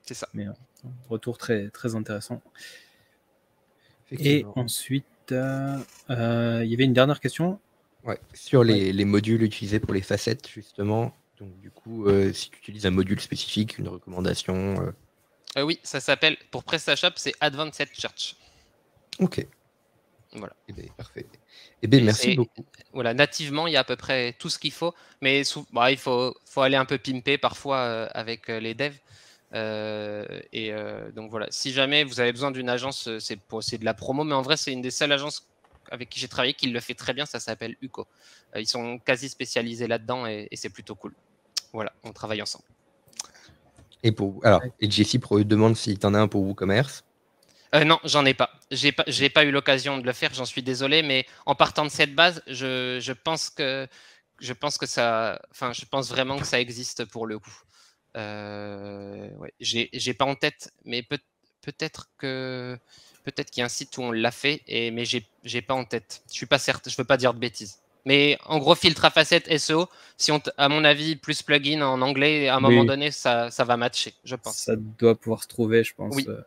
C'est ça. Mais euh, retour très, très intéressant. Et ensuite, euh, euh, il y avait une dernière question. sur les, modules utilisés pour les facettes, justement. Donc, du coup, si tu utilises un module spécifique, une recommandation. oui, ça s'appelle, pour PrestaShop, c'est Advanced Search. Ok. Voilà. Eh bien, parfait. Eh bien, merci beaucoup. Voilà, nativement, il y a à peu près tout ce qu'il faut, mais bah, il faut, faut, aller un peu pimper parfois avec les devs. Euh, et euh, donc voilà, si jamais vous avez besoin d'une agence, euh, c'est de la promo, mais en vrai, c'est une des seules agences avec qui j'ai travaillé qui le fait très bien, ça s'appelle UCO. ils sont quasi spécialisés là-dedans et, c'est plutôt cool. Voilà, on travaille ensemble. Et pour alors, et Jesse demande si tu en as un pour WooCommerce. non, j'en ai pas. J'ai pas, pas eu l'occasion de le faire. J'en suis désolé, mais en partant de cette base, je, je, pense que je pense que ça, enfin, je pense vraiment que ça existe pour le coup. Euh, ouais, j'ai pas en tête, mais peut, être que peut-être qu'il y a un site où on l'a fait, et, mais j'ai pas en tête. Je suis pas certain, je veux pas dire de bêtises. Mais en gros, filtre à facettes SEO, si on à mon avis, plus plugin en anglais, à un moment donné, ça, ça, va matcher, je pense. Ça doit pouvoir se trouver, je pense. Euh.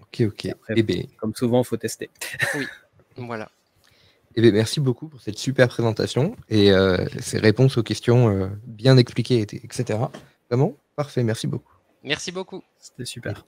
Ok, ok. Eh ben. comme souvent, il faut tester. oui, voilà. Et eh ben, merci beaucoup pour cette super présentation et euh, ces réponses aux questions bien expliquées, etc. Parfait, merci beaucoup. Merci beaucoup. C'était super.